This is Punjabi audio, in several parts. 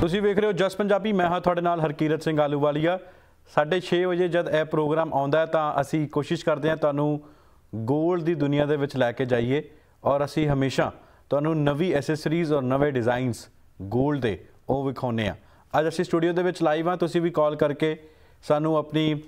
ਤੁਸੀਂ ਵੇਖ ਰਹੇ ਹੋ ਜਸ ਪੰਜਾਬੀ ਮੈਂ ਹਾਂ ਤੁਹਾਡੇ ਨਾਲ ਹਰਕੀਰਤ ਸਿੰਘ ਆਲੂਵਾਲੀਆ 6:30 ਵਜੇ ਜਦ ਇਹ ਪ੍ਰੋਗਰਾਮ ਆਉਂਦਾ ਹੈ ਤਾਂ ਅਸੀਂ ਕੋਸ਼ਿਸ਼ ਕਰਦੇ ਹਾਂ ਤੁਹਾਨੂੰ ਗੋਲਡ ਦੀ ਦੁਨੀਆ ਦੇ ਵਿੱਚ ਲੈ ਕੇ ਜਾਈਏ ਔਰ ਅਸੀਂ ਹਮੇਸ਼ਾ ਤੁਹਾਨੂੰ ਨਵੀਂ ਐਸੈਸਰੀਜ਼ ਔਰ ਨਵੇਂ ਡਿਜ਼ਾਈਨਸ ਗੋਲਡ ਦੇ ਉਹ ਵਿਖਾਉਨੇ ਆ ਅੱਜ ਅਸੀਂ ਸਟੂਡੀਓ ਦੇ ਵਿੱਚ ਲਾਈਵ ਆ ਤੁਸੀਂ ਵੀ ਕਾਲ ਕਰਕੇ ਸਾਨੂੰ ਆਪਣੀ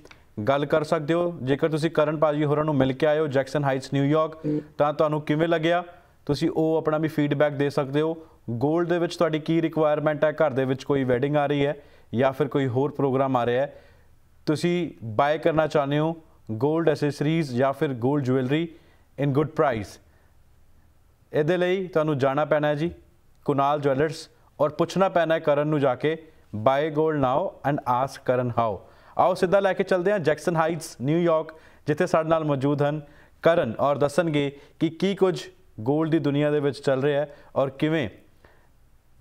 ਗੱਲ ਕਰ ਸਕਦੇ ਹੋ ਜੇਕਰ ਤੁਸੀਂ ਕਰਨ ਪਾਜੀ ਹੋਰਾਂ ਨੂੰ ਮਿਲ ਕੇ ਆਏ ਹੋ ਜੈਕਸਨ ਹਾਈਟਸ ਨਿਊਯਾਰਕ ਤਾਂ ਤੁਹਾਨੂੰ ਕਿਵੇਂ ਲੱਗਿਆ ਤੁਸੀਂ ਉਹ ਆਪਣਾ ਵੀ ਫੀਡਬੈਕ ਦੇ ਸਕਦੇ ਹੋ ਗੋਲਡ ਦੇ ਵਿੱਚ ਤੁਹਾਡੀ ਕੀ ਰਿਕੁਆਇਰਮੈਂਟ ਹੈ ਘਰ ਦੇ ਵਿੱਚ ਕੋਈ ਵੈਡਿੰਗ ਆ ਰਹੀ ਹੈ ਜਾਂ ਫਿਰ ਕੋਈ ਹੋਰ ਪ੍ਰੋਗਰਾਮ ਆ ਰਿਹਾ ਹੈ ਤੁਸੀਂ ਬਾਏ ਕਰਨਾ ਚਾਹੁੰਦੇ ਹੋ 골ਡ ਐਸੈਸਰੀਜ਼ ਜਾਂ ਫਿਰ 골ਡ ਜੁਐਲਰੀ ਇਨ ਗੁੱਡ ਪ੍ਰਾਈਸ ਇਹਦੇ ਲਈ ਤੁਹਾਨੂੰ ਜਾਣਾ ਪੈਣਾ ਹੈ ਜੀ ਕੁਨਾਲ ਜੁਐਲਰਸ ਔਰ ਪੁੱਛਣਾ ਪੈਣਾ ਹੈ ਕਰਨ ਨੂੰ ਜਾ ਕੇ ਬਾਏ 골ਡ ਨਾਓ ਐਂਡ ਆਸਕ ਕਰਨ ਹਾਓ ਆਓ ਸਿੱਧਾ ਲੈ ਕੇ ਚੱਲਦੇ ਹਾਂ ਜੈਕਸਨ ਹਾਈਟਸ ਨਿਊਯਾਰਕ ਜਿੱਥੇ ਸਾਡੇ ਨਾਲ ਮੌਜੂਦ ਹਨ ਕਰਨ ਔਰ ਦੱਸਣਗੇ ਕਿ ਕੀ ਕੁਝ 골ਡ ਦੀ ਦੁਨੀਆ ਦੇ ਵਿੱਚ ਚੱਲ ਰਿਹਾ ਹੈ ਔਰ ਕਿਵੇਂ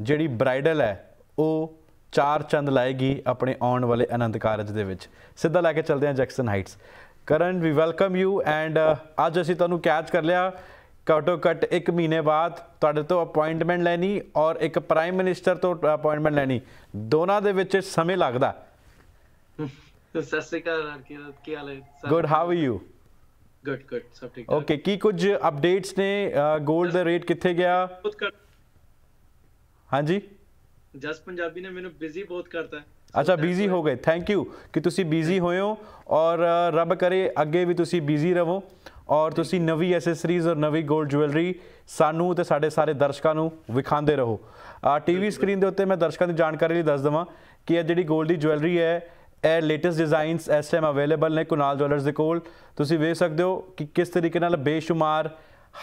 ਜਿਹੜੀ ਬ੍ਰਾਈਡਲ ਹੈ ਉਹ ਚਾਰ ਚੰਦ ਲਾਏਗੀ ਆਪਣੇ ਆਉਣ ਵਾਲੇ ਆਨੰਦ ਕਾਰਜ ਦੇ ਵਿੱਚ ਸਿੱਧਾ ਲੈ ਕੇ ਚਲਦੇ ਹਾਂ ਜੈਕਸਨ ਹਾਈਟਸ ਕਰਨ ਵੀ ਵੈਲਕਮ ਯੂ ਐਂਡ ਅੱਜ ਅਸੀਂ ਤੁਹਾਨੂੰ ਕੈਚ ਕਰ ਲਿਆ ਕਟੋ ਕਟ 1 ਮਹੀਨੇ ਬਾਅਦ ਤੁਹਾਡੇ ਤੋਂ ਅਪਾਇੰਟਮੈਂਟ ਲੈਣੀ ਔਰ ਇੱਕ ਪ੍ਰਾਈਮ ਮਿਨਿਸਟਰ ਤੋਂ ਅਪਾਇੰਟਮੈਂਟ ਲੈਣੀ ਦੋਨਾਂ ਦੇ ਵਿੱਚ ਸਮੇਂ ਲੱਗਦਾ ਸਤਿ ਸ਼੍ਰੀ ਅਕਾਲ ਕੀ ਹਾਲ ਹੈ good how are you good good ਸਭ ਠੀਕ ਓਕੇ ਕੀ ਕੁਝ ਅਪਡੇਟਸ ਨੇ 골ਡ ਦਾ ਰੇਟ ਕਿੱਥੇ ਗਿਆ ਹਾਂਜੀ ਜਸ ਪੰਜਾਬੀ ਨੇ ਮੈਨੂੰ ਬਿਜ਼ੀ ਬਹੁਤ ਕਰਤਾ ਅੱਛਾ ਬਿਜ਼ੀ ਹੋ ਗਏ ਥੈਂਕ ਯੂ ਕਿ ਤੁਸੀਂ ਬਿਜ਼ੀ ਹੋਏ ਹੋ ਔਰ ਰੱਬ ਕਰੇ ਅੱਗੇ ਵੀ ਤੁਸੀਂ ਬਿਜ਼ੀ ਰਹੋ ਔਰ ਤੁਸੀਂ ਨਵੀਂ ਐਸੈਸਰੀਜ਼ ਔਰ ਨਵੀਂ 골ਡ ਜੁਐਲਰੀ ਸਾਨੂੰ ਤੇ ਸਾਡੇ ਸਾਰੇ ਦਰਸ਼ਕਾਂ ਨੂੰ ਵਿਖਾਉਂਦੇ ਰਹੋ ਆ ਟੀਵੀ ਸਕਰੀਨ ਦੇ ਉੱਤੇ ਮੈਂ ਦਰਸ਼ਕਾਂ ਦੀ ਜਾਣਕਾਰੀ ਲਈ ਦੱਸ ਦਵਾਂ ਕਿ ਇਹ ਜਿਹੜੀ 골ਡ ਦੀ ਜੁਐਲਰੀ ਹੈ ਇਹ ਲੇਟੈਸਟ ਡਿਜ਼ਾਈਨਸ ਇਸ ਟਾਈਮ ਅਵੇਲੇਬਲ ਨੇ ਕੁਨਾਲ ਜੁਐਲਰਸ ਦੇ ਕੋਲ ਤੁਸੀਂ ਵੇਖ ਸਕਦੇ ਹੋ ਕਿ ਕਿਸ ਤਰੀਕੇ ਨਾਲ ਬੇਸ਼ੁਮਾਰ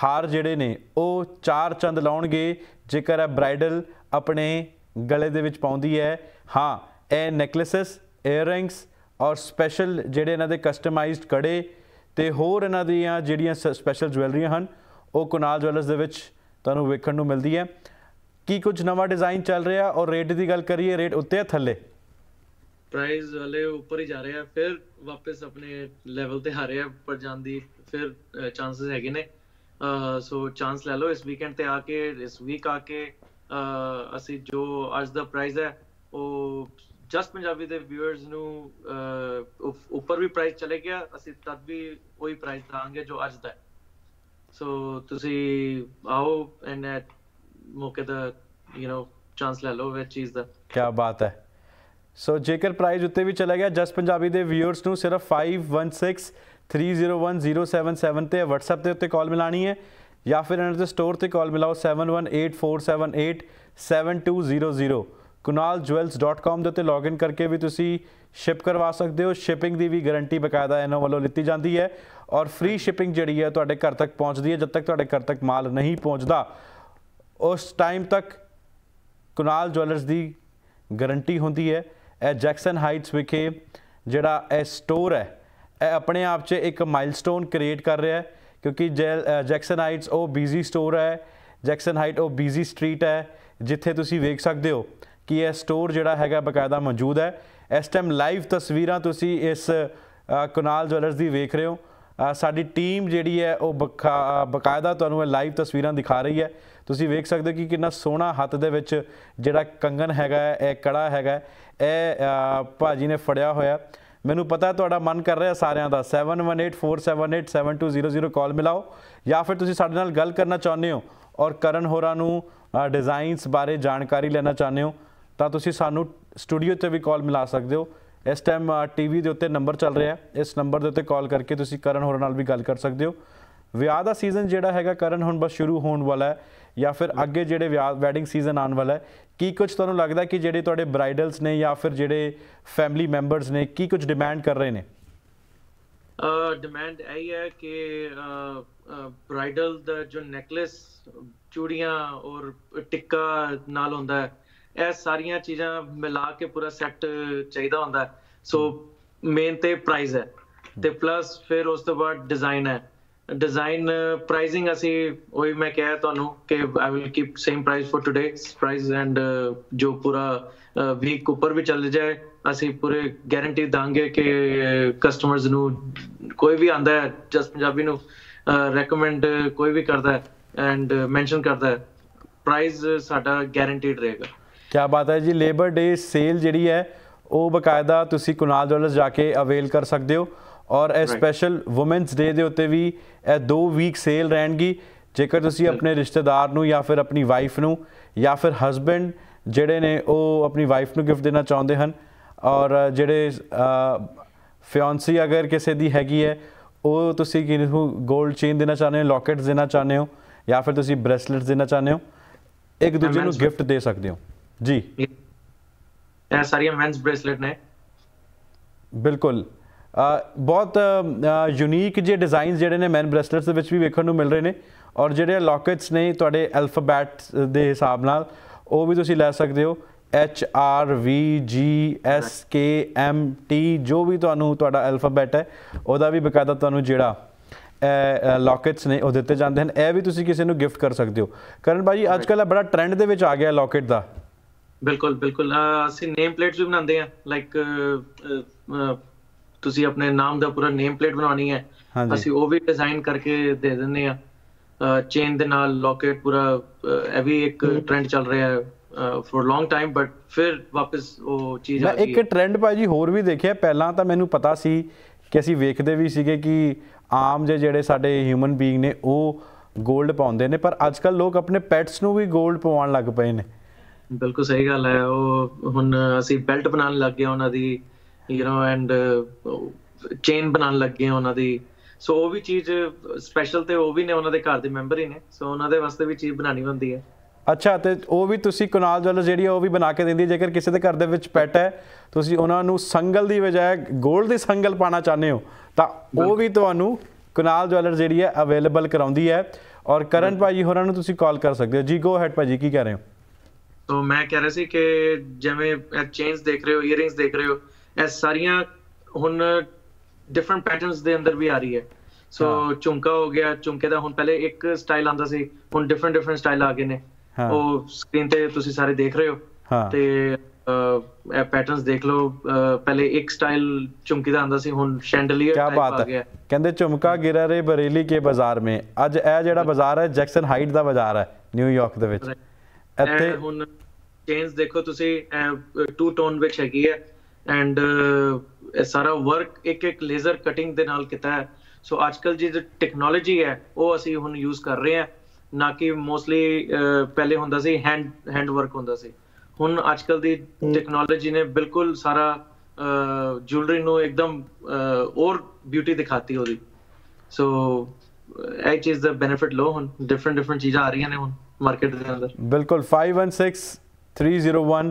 ਹਾਰ ਜਿਹੜੇ ਨੇ ਉਹ ਚਾਰ ਚੰਦ ਲਾਉਣਗੇ ਜੇਕਰ ਇਹ ਬ੍ਰਾਈਡਲ ਆਪਣੇ ਗਲੇ ਦੇ ਵਿੱਚ ਪਾਉਂਦੀ ਹੈ ਹਾਂ ਇਹ ਨੈਕਲੇਸਸ 에ਅਰਿੰਗਸ ਔਰ ਸਪੈਸ਼ਲ ਜਿਹੜੇ ਇਹਨਾਂ ਦੇ ਕਸਟਮਾਈਜ਼ਡ ਕੜੇ ਤੇ ਹੋਰ ਇਹਨਾਂ ਦੀਆਂ ਜਿਹੜੀਆਂ ਸਪੈਸ਼ਲ ਜਵੈਲਰੀਆਂ ਹਨ ਉਹ ਕੁਨਾਲ ਜਵੈਲਰਸ ਦੇ ਵਿੱਚ ਤੁਹਾਨੂੰ ਵੇਖਣ ਨੂੰ ਮਿਲਦੀ ਹੈ ਕੀ ਕੁਝ ਨਵਾਂ ਡਿਜ਼ਾਈਨ ਚੱਲ ਰਿਹਾ ਔਰ ਰੇਟ ਦੀ ਗੱਲ ਕਰੀਏ ਰੇਟ ਉੱਤੇ ਆ ਥੱਲੇ ਪ੍ਰਾਈਸ ਵਾਲੇ ਉੱਪਰ ਹੀ ਜਾ ਰਹੇ ਆ ਫਿਰ ਵਾਪਸ ਆਪਣੇ ਲੈਵਲ ਤੇ ਆ ਰਹੇ ਆ ਪਰ ਜਾਂਦੀ ਫਿਰ ਚਾਂਸਸ ਹੈਗੇ ਨੇ ਸੋ ਚਾਂਸ ਲੈ ਲਓ ਇਸ ਵੀਕਐਂਡ ਤੇ ਆ ਕੇ ਇਸ ਵੀਕ ਆ ਕੇ ਅਸੀਂ ਜੋ ਅੱਜ ਦਾ ਪ੍ਰਾਈਜ਼ ਹੈ ਉਹ ਜਸਟ ਪੰਜਾਬੀ ਦੇ ਵਿਊਅਰਸ ਨੂੰ ਉੱਪਰ ਵੀ ਪ੍ਰਾਈਜ਼ ਚਲੇ ਗਿਆ ਅਸੀਂ ਤਦ ਵੀ ਉਹੀ ਪ੍ਰਾਈਜ਼ ਦਾਂਗੇ ਜੋ ਅੱਜ ਦਾ ਸੋ ਤੁਸੀਂ ਆਓ ਐਂਡ ਮੌਕੇ ਦਾ ਯੂ نو ਚਾਂਸ ਲੈ ਲਓ ਵਿਚ ਚੀਜ਼ ਦਾ ਕੀ ਬਾਤ ਹੈ ਸੋ ਜੇਕਰ ਪ੍ਰਾਈਜ਼ ਉੱਤੇ ਵੀ ਚਲਾ ਗਿਆ ਜਸ ਪੰਜਾਬੀ ਦੇ ਵਿਊਅਰਸ ਨੂੰ ਸਿਰਫ 516 301077 ਤੇ WhatsApp ਦੇ ਉੱਤੇ ਕਾਲ ਮਿਲਾਣੀ ਹੈ ਜਾਂ ਫਿਰ ਇਹਨਾਂ ਦੇ ਸਟੋਰ ਤੇ ਕਾਲ ਮਿਲਾਓ 7184787200 kunaljewels.com ਦੇ ਉੱਤੇ ਲੌਗਇਨ ਕਰਕੇ ਵੀ ਤੁਸੀਂ ਸ਼ਿਪ ਕਰਵਾ ਸਕਦੇ ਹੋ ਸ਼ਿਪਿੰਗ ਦੀ ਵੀ ਗਾਰੰਟੀ ਬਕਾਇਦਾ ਇਹਨਾਂ ਵੱਲੋਂ ਲਿੱਤੀ ਜਾਂਦੀ ਹੈ ਔਰ ਫ੍ਰੀ ਸ਼ਿਪਿੰਗ ਜਿਹੜੀ ਹੈ ਤੁਹਾਡੇ ਘਰ ਤੱਕ ਪਹੁੰਚਦੀ ਹੈ ਜਦ ਤੱਕ ਤੁਹਾਡੇ ਘਰ ਤੱਕ ਮਾਲ ਨਹੀਂ ਪਹੁੰਚਦਾ ਉਸ ਟਾਈਮ ਤੱਕ ਕੁਨਾਲ ਜੁਐਲਰਸ ਦੀ ਗਾਰੰਟੀ ਹੁੰਦੀ ਹੈ ਇਹ ਜੈਕਸਨ ਹਾਈਟਸ ਵਿਖੇ ਜਿਹੜਾ ਇਹ ਸਟੋਰ ਹੈ ਇਹ ਆਪਣੇ ਆਪ 'ਚ ਇੱਕ ਮਾਈਲਸਟੋਨ ਕ੍ਰੀਏਟ ਕਰ ਰਿਹਾ ਹੈ ਕਿਉਂਕਿ ਜੈਕਸਨ ਹਾਈਟਸ ਉਹ ਬੀਜ਼ੀ ਸਟੋਰ ਹੈ ਜੈਕਸਨ ਹਾਈਟ ਉਹ ਬੀਜ਼ੀ ਸਟਰੀਟ ਹੈ ਜਿੱਥੇ ਤੁਸੀਂ ਵੇਖ ਸਕਦੇ ਹੋ ਕਿ ਇਹ ਸਟੋਰ ਜਿਹੜਾ ਹੈਗਾ ਬਕਾਇਦਾ ਮੌਜੂਦ ਹੈ ਇਸ ਟਾਈਮ ਲਾਈਵ ਤਸਵੀਰਾਂ ਤੁਸੀਂ ਇਸ ਕਨਾਲ ਜਵੈਲਰਸ ਦੀ ਵੇਖ ਰਹੇ ਹੋ ਸਾਡੀ ਟੀਮ ਜਿਹੜੀ ਹੈ ਉਹ ਬਕਾਇਦਾ ਤੁਹਾਨੂੰ ਇਹ ਲਾਈਵ ਤਸਵੀਰਾਂ ਦਿਖਾ ਰਹੀ ਹੈ ਤੁਸੀਂ ਵੇਖ ਸਕਦੇ ਹੋ ਕਿ ਕਿੰਨਾ ਸੋਹਣਾ ਹੱਥ ਦੇ ਵਿੱਚ ਜਿਹੜਾ ਕੰਗਨ ਹੈਗਾ ਇਹ ਕੜਾ ਹੈਗਾ ਇਹ ਭਾਜੀ ਨੇ ਫੜਿਆ ਹੋਇਆ ਮੈਨੂੰ ਪਤਾ ਤੁਹਾਡਾ ਮਨ ਕਰ ਰਿਹਾ ਸਾਰਿਆਂ ਦਾ 7184787200 ਕਾਲ ਮਿਲਾਓ ਜਾਂ ਫਿਰ ਤੁਸੀਂ ਸਾਡੇ ਨਾਲ ਗੱਲ ਕਰਨਾ ਚਾਹੁੰਦੇ ਹੋ ਔਰ ਕਰਨ ਹੋਰਾਂ ਨੂੰ ਡਿਜ਼ਾਈਨਸ ਬਾਰੇ ਜਾਣਕਾਰੀ ਲੈਣਾ ਚਾਹੁੰਦੇ ਹੋ ਤਾਂ ਤੁਸੀਂ ਸਾਨੂੰ ਸਟੂਡੀਓ ਤੇ ਵੀ ਕਾਲ ਮਿਲਾ ਸਕਦੇ ਹੋ ਇਸ ਟਾਈਮ ਟੀਵੀ ਦੇ ਉੱਤੇ ਨੰਬਰ ਚੱਲ ਰਿਹਾ ਇਸ ਨੰਬਰ ਦੇ ਉੱਤੇ ਕਾਲ ਕਰਕੇ ਤੁਸੀਂ ਕਰਨ ਹੋਰਾਂ ਨਾਲ ਵੀ ਗੱਲ ਕਰ ਸਕਦੇ ਹੋ ਵਿਆਹ ਦਾ ਸੀਜ਼ਨ ਜਿਹੜਾ ਹੈਗਾ ਕਰਨ ਹੁਣ ਬਸ ਸ਼ੁਰੂ ਹੋਣ ਵਾਲਾ ਹੈ ਜਾਂ ਫਿਰ ਅੱਗੇ ਜਿਹੜੇ ਵੈਡਿੰਗ ਸੀਜ਼ਨ ਆਉਣ ਵਾਲਾ ਹੈ ਕੀ ਕੁਝ ਤੁਹਾਨੂੰ ਲੱਗਦਾ ਕਿ ਜਿਹੜੇ ਤੁਹਾਡੇ ਬ੍ਰਾਈਡਲਸ ਨੇ ਜਾਂ ਫਿਰ ਜਿਹੜੇ ਫੈਮਿਲੀ ਮੈਂਬਰਸ ਨੇ ਕੀ ਕੁਝ ਡਿਮਾਂਡ ਕਰ ਰਹੇ ਨੇ ਡਿਮਾਂਡ ਇਹ ਹੈ ਕਿ ਬ੍ਰਾਈਡਲ ਦਾ ਜੋ ਨੈਕਲੇਸ ਚੂੜੀਆਂ ਔਰ ਟਿੱਕਾ ਨਾਲ ਹੁੰਦਾ ਹੈ ਇਹ ਸਾਰੀਆਂ ਚੀਜ਼ਾਂ ਮਿਲਾ ਕੇ ਪੂਰਾ ਸੈੱਟ ਚਾਹੀਦਾ ਹੁੰਦਾ ਸੋ ਮੇਨ ਤੇ ਪ੍ਰਾਈਸ ਹੈ ਤੇ ਪਲੱਸ ਫਿਰ ਉਸ ਤੋਂ ਬਾਅਦ ਡਿਜ਼ਾਈਨ ਹੈ ਡਿਜ਼ਾਈਨ ਪ੍ਰਾਈਸਿੰਗ uh, ਅਸੀਂ ਉਹੀ ਮੈਂ ਕਿਹਾ ਤੁਹਾਨੂੰ ਕਿ I will keep same price for today price and ਜੋ ਪੂਰਾ ਵੀਕ uh, ਉੱਪਰ ਵੀ ਚੱਲ ਜਾਏ ਅਸੀਂ ਪੂਰੇ ਗਾਰੰਟੀ ਦਾਂਗੇ ਕਿ ਕਸਟਮਰਸ uh, ਨੂੰ ਕੋਈ ਵੀ ਆਂਦਾ ਹੈ ਜਸ ਪੰਜਾਬੀ ਨੂੰ ਰეკਮੈਂਡ ਕੋਈ ਵੀ ਕਰਦਾ ਹੈ ਐਂਡ ਮੈਂਸ਼ਨ ਕਰਦਾ ਹੈ ਪ੍ਰਾਈਸ ਸਾਡਾ ਗਾਰੰਟੀਡ ਰਹੇਗਾ ਕੀ ਬਾਤ ਹੈ ਜੀ ਲੇਬਰ ਡੇ ਸੇਲ ਜਿਹੜੀ ਹੈ ਉਹ ਬਕਾਇਦਾ ਤੁਸੀਂ ਕੁਨਾਲ ਡਾਲਰਸ ਜਾ ਕੇ ਅਵੇਲ ਕਰ ਸਕਦੇ ਹੋ ਔਰ ਇਹ ਸਪੈਸ਼ਲ ਔਮਨਸ ਡੇ ਦੇ ਉੱਤੇ ਵੀ ਇਹ 2 ਵੀਕ ਸੇਲ ਰਹਿਣਗੀ ਜੇਕਰ ਤੁਸੀਂ ਆਪਣੇ ਰਿਸ਼ਤੇਦਾਰ ਨੂੰ ਜਾਂ ਫਿਰ ਆਪਣੀ ਵਾਈਫ ਨੂੰ ਜਾਂ ਫਿਰ ਹਸਬੰਡ ਜਿਹੜੇ ਨੇ ਉਹ ਆਪਣੀ ਵਾਈਫ ਨੂੰ ਗਿਫਟ ਦੇਣਾ ਚਾਹੁੰਦੇ ਹਨ ਔਰ ਜਿਹੜੇ ਫਿਆਂਸੀ ਅਗਰ ਕਿਸੇ ਦੀ ਹੈਗੀ ਹੈ ਉਹ ਤੁਸੀਂ ਕਿ ਨੂੰ 골ਡ ਚੇਨ ਦੇਣਾ ਚਾਹੁੰਦੇ ਹੋ ਲੋਕੇਟਸ ਦੇਣਾ ਚਾਹੁੰਦੇ ਹੋ ਜਾਂ ਫਿਰ ਤੁਸੀਂ ਬ੍ਰੇਸਲੇਟਸ ਦੇਣਾ ਚਾਹੁੰਦੇ ਹੋ ਇੱਕ ਦੂਜੇ ਨੂੰ ਗਿਫਟ ਦੇ ਸਕਦੇ ਹੋ ਜੀ ਇਹ ਸਾਰੀਆਂ ਮੈਂਸ ਬ੍ਰੇਸਲੇਟ ਨੇ ਬਿਲਕੁਲ ਬਹੁਤ ਯੂਨੀਕ ਜੇ ਡਿਜ਼ਾਈਨਸ ਜਿਹੜੇ ਨੇ ਮੈਨ ਬ੍ਰੈਸਲੈਟਸ ਦੇ ਵਿੱਚ ਵੀ ਵੇਖਣ ਨੂੰ ਮਿਲ ਰਹੇ ਨੇ ਔਰ ਜਿਹੜੇ ਲੋਕੇਟਸ ਨੇ ਤੁਹਾਡੇ ਅਲਫਾਬੈਟ ਦੇ ਹਿਸਾਬ ਨਾਲ ਉਹ ਵੀ ਤੁਸੀਂ ਲੈ ਸਕਦੇ ਹੋ H R V G S K M T ਜੋ ਵੀ ਤੁਹਾਨੂੰ ਤੁਹਾਡਾ ਅਲਫਾਬੈਟ ਹੈ ਉਹਦਾ ਵੀ ਬਕਾਇਦਾ ਤੁਹਾਨੂੰ ਜਿਹੜਾ ਲੋਕੇਟਸ ਨੇ ਉਹ ਦਿੱਤੇ ਜਾਂਦੇ ਹਨ ਇਹ ਵੀ ਤੁਸੀਂ ਕਿਸੇ ਨੂੰ ਗਿਫਟ ਕਰ ਸਕਦੇ ਹੋ ਕਰਨ ਭਾਜੀ ਅੱਜ ਕੱਲ ਬੜਾ ਟ੍ਰੈਂਡ ਦੇ ਵਿੱਚ ਆ ਗਿਆ ਲੋਕੇਟ ਦਾ ਬਿਲਕੁਲ ਬਿਲਕੁਲ ਅਸੀਂ ਨੇਮ ਪਲੇਟਸ ਵੀ ਬਣਾਉਂਦੇ ਆ ਲਾਈਕ ਤੁਸੀਂ ਆਪਣੇ ਨਾਮ ਦਾ ਪੂਰਾ ਨੇਮ ਪਲੇਟ ਬਣਾਉਣੀ ਹੈ ਅਸੀਂ ਉਹ ਵੀ ਡਿਜ਼ਾਈਨ ਕਰਕੇ ਦੇ ਦਿੰਨੇ ਆ ਚੇਨ ਦੇ ਨਾਲ ਲੋਕੇਟ ਪੂਰਾ ਇਹ ਵੀ ਇੱਕ ਟ੍ਰੈਂਡ ਚੱਲ ਰਿਹਾ ਹੈ ਫॉर ਲੌਂਗ ਟਾਈਮ ਬਟ ਫਿਰ ਵਾਪਸ ਉਹ ਚੀਜ਼ ਆ ਗਈ ਇੱਕ ਟ੍ਰੈਂਡ ਭਾਜੀ ਹੋਰ ਵੀ ਦੇਖਿਆ ਪਹਿਲਾਂ ਤਾਂ ਮੈਨੂੰ ਪਤਾ ਸੀ ਕਿ ਅਸੀਂ ਵੇਖਦੇ ਵੀ ਸੀਗੇ ਕਿ ਆਮ ਜਿਹੜੇ ਸਾਡੇ ਹਿਊਮਨ ਬੀਇੰਗ ਨੇ ਉਹ 골ਡ ਪਾਉਂਦੇ ਨੇ ਪਰ ਅੱਜ ਕੱਲ ਲੋਕ ਆਪਣੇ ਪੈਟਸ ਨੂੰ ਵੀ 골ਡ ਪਵਾਉਣ ਲੱਗ ਪਏ ਨੇ ਬਿਲਕੁਲ ਸਹੀ ਗੱਲ ਹੈ ਉਹ ਹੁਣ ਅਸੀਂ ਬੈਲਟ ਬਣਾਉਣ ਲੱਗ ਗਏ ਉਹਨਾਂ ਦੀ ਯੂ نو ਐਂਡ ਚੇਨ ਬਣਾਉਣ ਲੱਗੇ ਉਹਨਾਂ ਦੀ ਸੋ ਉਹ ਵੀ ਚੀਜ਼ ਸਪੈਸ਼ਲ ਤੇ ਉਹ ਵੀ ਨੇ ਉਹਨਾਂ ਦੇ ਘਰ ਦੇ ਮੈਂਬਰ ਹੀ ਨੇ ਸੋ ਉਹਨਾਂ ਦੇ ਵਾਸਤੇ ਵੀ ਚੀਜ਼ ਬਣਾਣੀ ਹੁੰਦੀ ਹੈ ਅੱਛਾ ਤੇ ਉਹ ਵੀ ਤੁਸੀਂ ਕੁਨਾਲ ਜਵੈਲਰ ਜਿਹੜੀ ਉਹ ਵੀ ਬਣਾ ਕੇ ਦਿੰਦੀ ਜੇਕਰ ਕਿਸੇ ਦੇ ਘਰ ਦੇ ਵਿੱਚ ਪੈਟ ਹੈ ਤੁਸੀਂ ਉਹਨਾਂ ਨੂੰ ਸੰਗਲ ਦੀ ਵਜਾਇ 골ਡ ਦੀ ਸੰਗਲ ਪਾਣਾ ਚਾਹੁੰਦੇ ਹੋ ਤਾਂ ਉਹ ਵੀ ਤੁਹਾਨੂੰ ਕੁਨਾਲ ਜਵੈਲਰ ਜਿਹੜੀ ਹੈ ਅਵੇਲੇਬਲ ਕਰਾਉਂਦੀ ਹੈ ਔਰ ਕਰਨ ਭਾਈ ਹੋਰਾਂ ਨੂੰ ਤੁਸੀਂ ਕਾਲ ਕਰ ਸਕਦੇ ਹੋ ਜੀ ਗੋ ਹੈਡ ਭਾਜੀ ਕੀ ਕਹਿ ਰਹੇ ਹੋ ਸੋ ਮੈਂ ਕਹਿ ਰਿਹਾ ਸੀ ਕਿ ਜਿਵੇਂ ਚੇਨਸ ਦੇਖ ਰਹੇ ਹੋ ਇਅਰਿੰਗਸ ਦੇਖ ਰਹੇ ਹੋ ਇਹ ਸਾਰੀਆਂ ਹੁਣ ਡਿਫਰੈਂਟ ਪੈਟਰਨਸ ਦੇ ਅੰਦਰ ਵੀ ਆ ਰਹੀ ਹੈ ਸੋ ਚੁੰਕਾ ਹੋ ਗਿਆ ਚੁੰਕੇ ਦਾ ਹੁਣ ਪਹਿਲੇ ਇੱਕ ਸਟਾਈਲ ਆਂਦਾ ਸੀ ਹੁਣ ਡਿਫਰੈਂਟ ਡਿਫਰੈਂਟ ਸਟਾਈਲ ਆ ਗਏ ਨੇ ਉਹ ਸਕਰੀਨ ਤੇ ਤੁਸੀਂ ਸਾਰੇ ਦੇਖ ਰਹੇ ਹੋ ਤੇ ਇਹ ਪੈਟਰਨਸ ਦੇਖ ਲਓ ਪਹਿਲੇ ਇੱਕ ਸਟਾਈਲ ਚੁੰਕੀ ਦਾ ਆਂਦਾ ਸੀ ਹੁਣ ਸ਼ੈਂਡਲੀਅਰ ਟਾਈਪ ਆ ਗਿਆ ਕਹਿੰਦੇ ਚੁੰਕਾ ਗਿਰਾ ਰੇ ਬਰੇਲੀ ਕੇ ਬਾਜ਼ਾਰ ਮੇ ਅੱਜ ਇਹ ਜਿਹੜਾ ਬਾਜ਼ਾਰ ਹੈ ਜੈਕਸਨ ਹਾਈਟ ਦਾ ਬਾਜ਼ਾਰ ਹੈ ਨਿਊਯਾਰਕ ਦੇ ਵਿੱਚ ਇੱਥੇ ਹੁਣ ਚੇਂਜ ਦੇਖੋ ਤੁਸੀਂ ਟੂ ਟੋਨ ਵਿੱਚ ਹੈਗੀ ਹੈ ਐਂਡ uh, ਇਹ ਸਾਰਾ ਵਰਕ ਇੱਕ ਇੱਕ ਲੇਜ਼ਰ ਕਟਿੰਗ ਦੇ ਨਾਲ ਕੀਤਾ ਹੈ ਸੋ ਅੱਜਕੱਲ ਜੀ ਜੋ ਟੈਕਨੋਲੋਜੀ ਹੈ ਉਹ ਅਸੀਂ ਹੁਣ ਯੂਜ਼ ਕਰ ਰਹੇ ਹਾਂ ਨਾ ਕਿ ਮੋਸਟਲੀ ਪਹਿਲੇ ਹੁੰਦਾ ਸੀ ਹੈਂਡ ਹੈਂਡ ਵਰਕ ਹੁੰਦਾ ਸੀ ਹੁਣ ਅੱਜਕੱਲ ਦੀ ਟੈਕਨੋਲੋਜੀ ਨੇ ਬਿਲਕੁਲ ਸਾਰਾ ਜੁਐਲਰੀ ਨੂੰ ਇੱਕਦਮ ਔਰ ਬਿਊਟੀ ਦਿਖਾਤੀ ਹੋਦੀ ਸੋ ਐਚ ਇਜ਼ ਦਾ ਬੈਨੀਫਿਟ ਲੋ ਹੁਣ ਡਿਫਰੈਂਟ ਡਿਫਰੈਂਟ ਚੀਜ਼ਾਂ ਆ ਰਹੀਆਂ ਨੇ ਹੁਣ ਮਾਰਕੀਟ ਦੇ ਅੰਦਰ ਬਿਲਕੁਲ 516301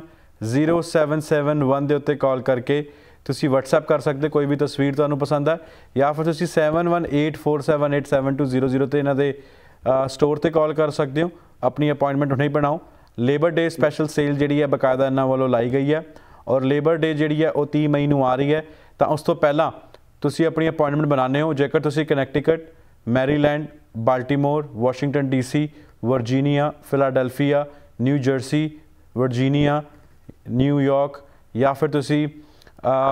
0771 ਦੇ ਉੱਤੇ ਕਾਲ ਕਰਕੇ ਤੁਸੀਂ WhatsApp ਕਰ ਸਕਦੇ ਕੋਈ ਵੀ ਤਸਵੀਰ ਤੁਹਾਨੂੰ ਪਸੰਦ ਆ ਜਾਂ ਫਿਰ ਤੁਸੀਂ 7184787200 ਤੇ ਇਹਨਾਂ ਦੇ ਸਟੋਰ ਤੇ ਕਾਲ ਕਰ ਸਕਦੇ ਹੋ ਆਪਣੀ ਅਪਾਇੰਟਮੈਂਟ ਹੁਣੇ ਹੀ ਬਣਾਓ ਲੇਬਰ ਡੇ ਸਪੈਸ਼ਲ ਸੇਲ ਜਿਹੜੀ ਹੈ ਬਕਾਇਦਾ ਇਹਨਾਂ ਵੱਲੋਂ ਲਾਈ ਗਈ ਹੈ ਔਰ ਲੇਬਰ ਡੇ ਜਿਹੜੀ ਹੈ ਉਹ 30 ਮਈ ਨੂੰ ਆ ਰਹੀ ਹੈ ਤਾਂ ਉਸ ਤੋਂ ਪਹਿਲਾਂ ਤੁਸੀਂ ਆਪਣੀ ਅਪਾਇੰਟਮੈਂਟ ਬਣਾਣੇ ਹੋ ਜੇਕਰ ਤੁਸੀਂ Connecticut Maryland Baltimore Washington DC Virginia Philadelphia New Jersey Virginia New York ਜਾਂ ਫਿਰ ਤੁਸੀਂ